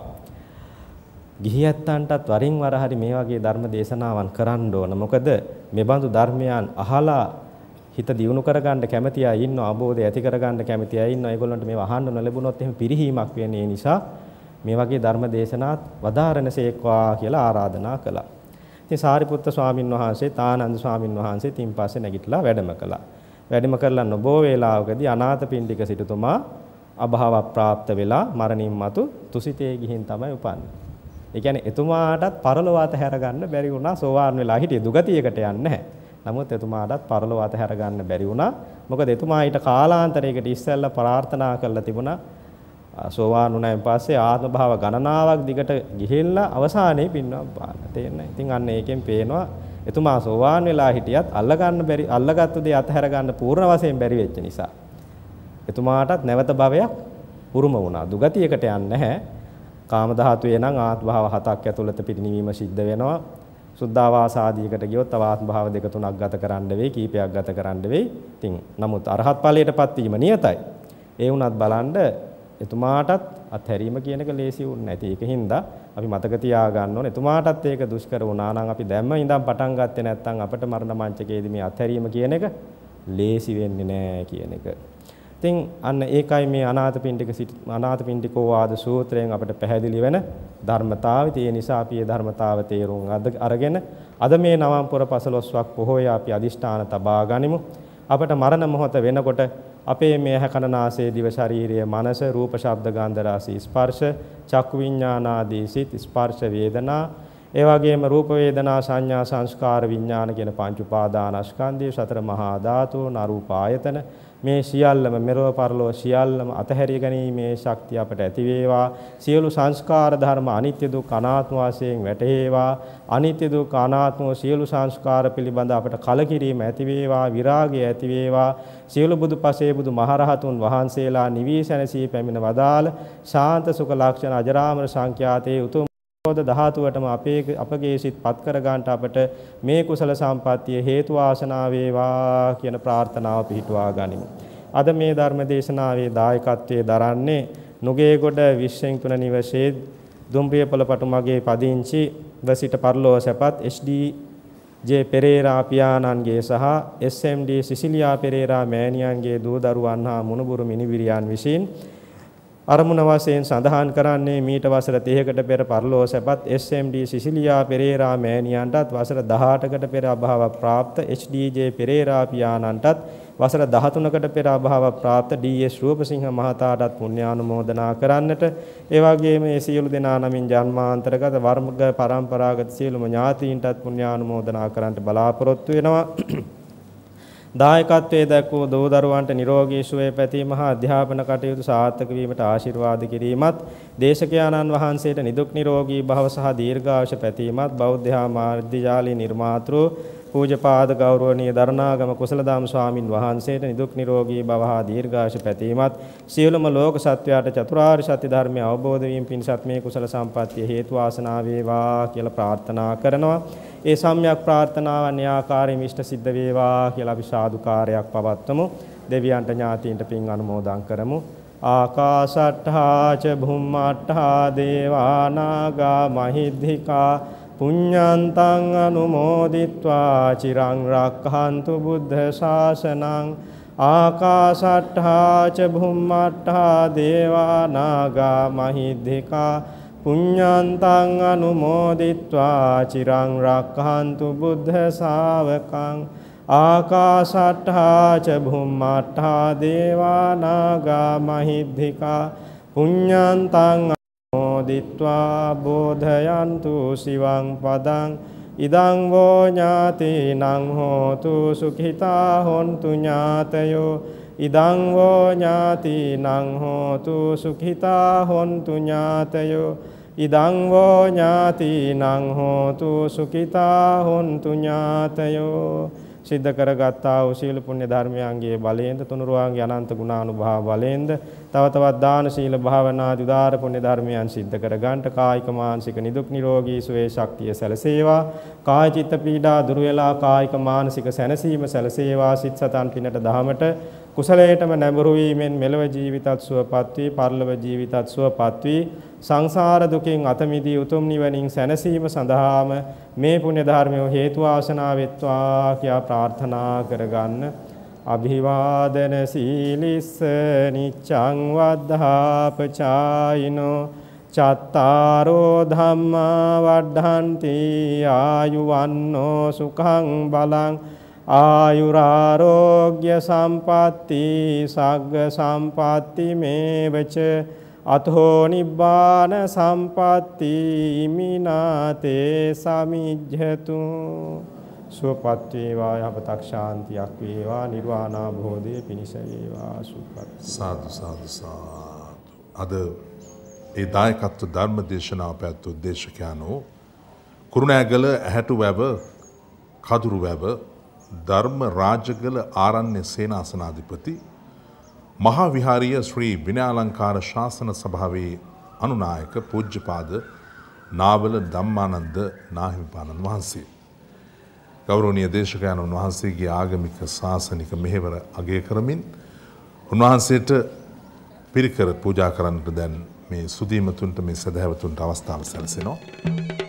ගිහියත්තන්ටත් වරින් වර හරි මේ වගේ ධර්ම දේශනාවන් කරන්න ඕන. මොකද මෙබඳු ධර්මයන් අහලා හිත දියුණු කරගන්න කැමති අය ඉන්නවා අවබෝධය ඇති කරගන්න කැමති අය ඉන්නවා. ඒගොල්ලන්ට මේව අහන්න නොලැබුණොත් එහෙම පිරිහීමක් වෙන්නේ නිසා මේ වගේ ධර්ම දේශනාත් වදාරණසේක්වා කියලා ආරාධනා කළා. ඉතින් සාරිපුත්ත ස්වාමින් වහන්සේ, තානන්ද ස්වාමින් වහන්සේ තින් පස්සේ නැගිටලා වැඩම කළා. වැඩම කරලා නොබෝ වේලාවකදී අනාථපිණ්ඩික සිටුතුමා අභාව ප්‍රාප්ත වෙලා මරණින් මතු තුසිතේ ගිහින් තමයි උපන්නේ. ඒ කියන්නේ එතුමාටත් පරලොව අතහැර ගන්න බැරි වුණා සෝවාන් වෙලා හිටිය දුගතියකට යන්නේ නැහැ. නමුත් එතුමාටත් පරලොව අතහැර ගන්න බැරි වුණා. මොකද එතුමා ඊට කාලාන්තරයකට ඉස්සෙල්ලා ප්‍රාර්ථනා කරලා තිබුණා සෝවාන් වුණායින් පස්සේ ආත්ම භාව ගණනාවක් දිගට ගිහිල්ලා අවසානයේ පින්නවා බාන තේරෙනවා. ඉතින් අන්න ඒකෙන් පේනවා එතුමා සෝවාන් වෙලා හිටියත් අල්ලගන්න බැරි අල්ලගත්තු දේ අතහැර ගන්න පූර්ණ වශයෙන් බැරි වෙච්ච නිසා එතුමාටත් නැවත භවයක් උරුම වුණා. දුගතියකට යන්නේ නැහැ. කාම ධාතුවේ නම් ආත්මභාව හතක් ඇතුළත පිරිණිවීම සිද්ධ වෙනවා. සුද්ධාවාස ආදීකට ගියොත් තව ආත්මභාව දෙක තුනක් ගත කරන්න වෙයි, කීපයක් ගත කරන්න වෙයි. ඉතින් නමුත් අරහත් ඵලයටපත් වීම නියතයි. ඒ වුණත් බලන්න එතුමාටත් අත්හැරීම කියන එක ලේසි වුණ නැති. ඒකින්ද අපි මතක තියාගන්න ඕනේ. එතුමාටත් ඒක දුෂ්කර වුණා නම් අපි දැම්ම ඉඳන් පටන් ගත්තේ නැත්නම් අපිට මරණ මංචකයේදී මේ අත්හැරීම කියන එක ලේසි වෙන්නේ නැහැ කියන එක. ඉතින් අන්න ඒකයි මේ අනාථපිණ්ඩික අනාථපිණ්ඩිකෝ ආද සූත්‍රයෙන් අපිට පැහැදිලි වෙන ධර්මතාවය. ඒ නිසා අපි මේ ධර්මතාව තේරුම් අරගෙන අද මේ නවම් පොර 15ක් පොහොය අපි අදිෂ්ඨාන තබා ගනිමු. අපට මරණ මොහොත වෙනකොට අපේ මේ හැකනාසේ දිව ශරීරයේ මනස රූප ශබ්ද ගන්ධ රස ස්පර්ශ චක්කු විඥානාදී සිත් ස්පර්ශ වේදනා ඒ වගේම රූප වේදනා සංඥා සංස්කාර විඥාන කියන පංච උපාදානස්කන්ධය සතර මහා ධාතු නරූපායතන මේ සියල්ලම මෙරව පරලෝ සියල්ලම අතහැරිය ගැනීමේ ශක්තිය අපට ඇති වේවා සියලු සංස්කාර ධර්ම අනිත්‍ය දුක් අනාත්ම වශයෙන් වැටහේවා අනිත්‍ය දුක් අනාත්ම සියලු සංස්කාර පිළිබඳ අපට කලකිරීම ඇති වේවා විරාගය ඇති වේවා සියලු බුදුපසේ බුදු මහරහතුන් වහන්සේලා නිවී සැනසී පැමිණ වදාළ ශාන්ත සුඛ ලක්ෂණ අජරාමර සංඛ්‍යාතේ උතුම් බෝධ ධාතුවටම අපේ අපගේ සිත් පත් කර ගන්නට අපට මේ කුසල සම්පත්තිය හේතු ආසනා වේවා කියන ප්‍රාර්ථනාව පිහිටුවා ගනිමු. අද මේ ධර්ම දේශනාවේ දායකත්වයේ දරන්නේ නුගේගොඩ 23 නිවසේ දුම්රියපොළ පටුමගේ පදිංචි වසිට පරලෝව සැපත් HD ජේ පෙරේරා පියාණන්ගේ සහ SMD සිසිලියා පෙරේරා මෑණියන්ගේ දූ දරුවන් හා මුණුබුරු මිනිවිරියන් විසින් අරමුණ වශයෙන් සඳහන් කරන්නේ මීට වසර 30කට පෙර පරලෝ සැපත් SMD සිසිලියා පෙරේරා මෑණියන්ටත් වසර 18කට පෙර අභාව પ્રાપ્ત HDJ පෙරේරා පියාණන්ටත් වසර 13කට පෙර අභාව પ્રાપ્ત DS රූපසිංහ මහතාටත් පුණ්‍යානුමෝදනා කරන්නට ඒ වගේම මේ සියලු දෙනා නමින් ජන්මාන්තරගත වර්ග පරම්පරාගත සියලුම ඥාතීන්ටත් පුණ්‍යානුමෝදනා කරන්නට බලාපොරොත්තු වෙනවා දායකත්වයේ දැක්වූ දූ දරුවන්ට නිරෝගී සුවය පැතීම හා අධ්‍යාපන කටයුතු සාර්ථක වීමට ආශිර්වාද කිරීමත් දේශකයාණන් වහන්සේට නිදුක් නිරෝගී භව සහ දීර්ඝායුෂ පැතීමත් බෞද්ධ මාර්ගජාලී නිර්මාතෘ පූජපාද ගෞරවනීය දරණාගම කුසලදාම් ස්වාමින් වහන්සේට නිදුක් නිරෝගී භව හා දීර්ඝායුෂ පැතීමත් සියලුම ලෝක සත්වයාට චතුරාර්ය සත්‍ය ධර්මය අවබෝධ වීම පිණිසත් මේ කුසල සම්පත්තිය හේතු වාසනා වේවා කියලා ප්‍රාර්ථනා කරනවා ඒ සම්්‍යක් ප්‍රාර්ථනාවන් යාකාරයෙන් ඉෂ්ට සිද්ධ වේවා කියලා අපි සාදුකාරයක් පවත්වමු. දෙවියන්ට ඥාතීන්ට පින් අනුමෝදන් කරමු. ආකාශට්ඨා ච භුම්මාට්ඨා දේවා නාග මහිද්దికා පුඤ්ඤන්තං අනුමෝදිත්වා චිරං රක්ඛන්තු බුද්ධ ශාසනං ආකාශට්ඨා ච භුම්මාට්ඨා දේවා නාග මහිද්దికා පුඤ්ඤන්තං අනුමෝදිත්වා චිරං රක්ඛන්තු බුද්ධ ශාවකං ආකාශට්ඨා ච භුම්මාට්ඨා දේවා නාග මහිද්దికා පුඤ්ඤන්තං අනුමෝදිත්වා බෝධයන්තු සිවං පදං ඉදං වෝ ඥාතිනං හෝතු සුඛිතා හොන්තු ඥාතයෝ ඉදං වෝ ඥාතිනං හෝතු සුඛිතා හොන්තු ඥාතයෝ ඉදංවෝ ඥාතිනං හෝතු සුඛිතා හොන්තු ඥාතයෝ සිද්ධ කරගත්තා වූ සීල පුණ්‍ය ධර්මයන්ගේ බලයෙන්ද තුනුරුවන්ගේ අනන්ත ගුණානුභාව බලයෙන්ද තව තවත් දාන සීල භාවනා උදාර පුණ්‍ය ධර්මයන් සිද්ධ කර ගන්නට කායික මානසික නිදුක් නිරෝගී සුවේ ශක්තිය සැලසේවා කාය චිත්ත පීඩා දුර වේලා කායික මානසික සැනසීම සැලසේවා සිත සතන් පිනට දහමට කුසලයටම නැඹුරු වීමෙන් මෙලව ජීවිතත් සුවපත් වී පරලොව ජීවිතත් සුවපත් වී සංසාර දුකින් අත මිදී උතුම් නිවනින් සැනසීම සඳහාම මේ පුණ්‍ය ධර්මය හේතු ආශනා වෙත්වා කියා ප්‍රාර්ථනා කරගන්න අභිවාදන සීලිස්ස නිච්ඡං වද්ධාපචායිනෝ චත්තාරෝ ධම්මා වඩ්ධන්ති ආයුවන්නෝ සුඛං බලං ආයුරාරෝග්‍ය සම්පatti සග්ග සම්පatti මේවච අතෝ නිබ්බාන සම්පatti මිනාතේ සමිජ්ජතු සුවපත් වේවා යහපතක් ශාන්තියක් වේවා නිර්වාණාභෝධය පිණිස වේවා සුපත් සාදු සාදු සාදු අද ඒ දායකත්ව ධර්ම දේශනාව පැවැත් උද්දේශකයන්ෝ කුරුණෑගල ඇහැටු වැව කදුරු වැව ධර්ම රාජගල ආරණ්‍ය සේනාසනාධිපති මහා විහාරිය ශ්‍රී විනයාලංකාර ශාසන සභාවේ අනුනායක පූජ්‍යපාද නාවල ධම්මානන්ද නාහිමිපාණන් වහන්සේ. ගෞරවනීය දේශකයන්න් වහන්සේගේ ආගමික ශාසනික මෙහෙවර අගය කරමින් උන්වහන්සේට පිරිකර පූජා කරන්නට දැන් මේ සුදීමතුන්ට මේ සදහැවතුන්ට අවස්ථාව සැලසෙනවා.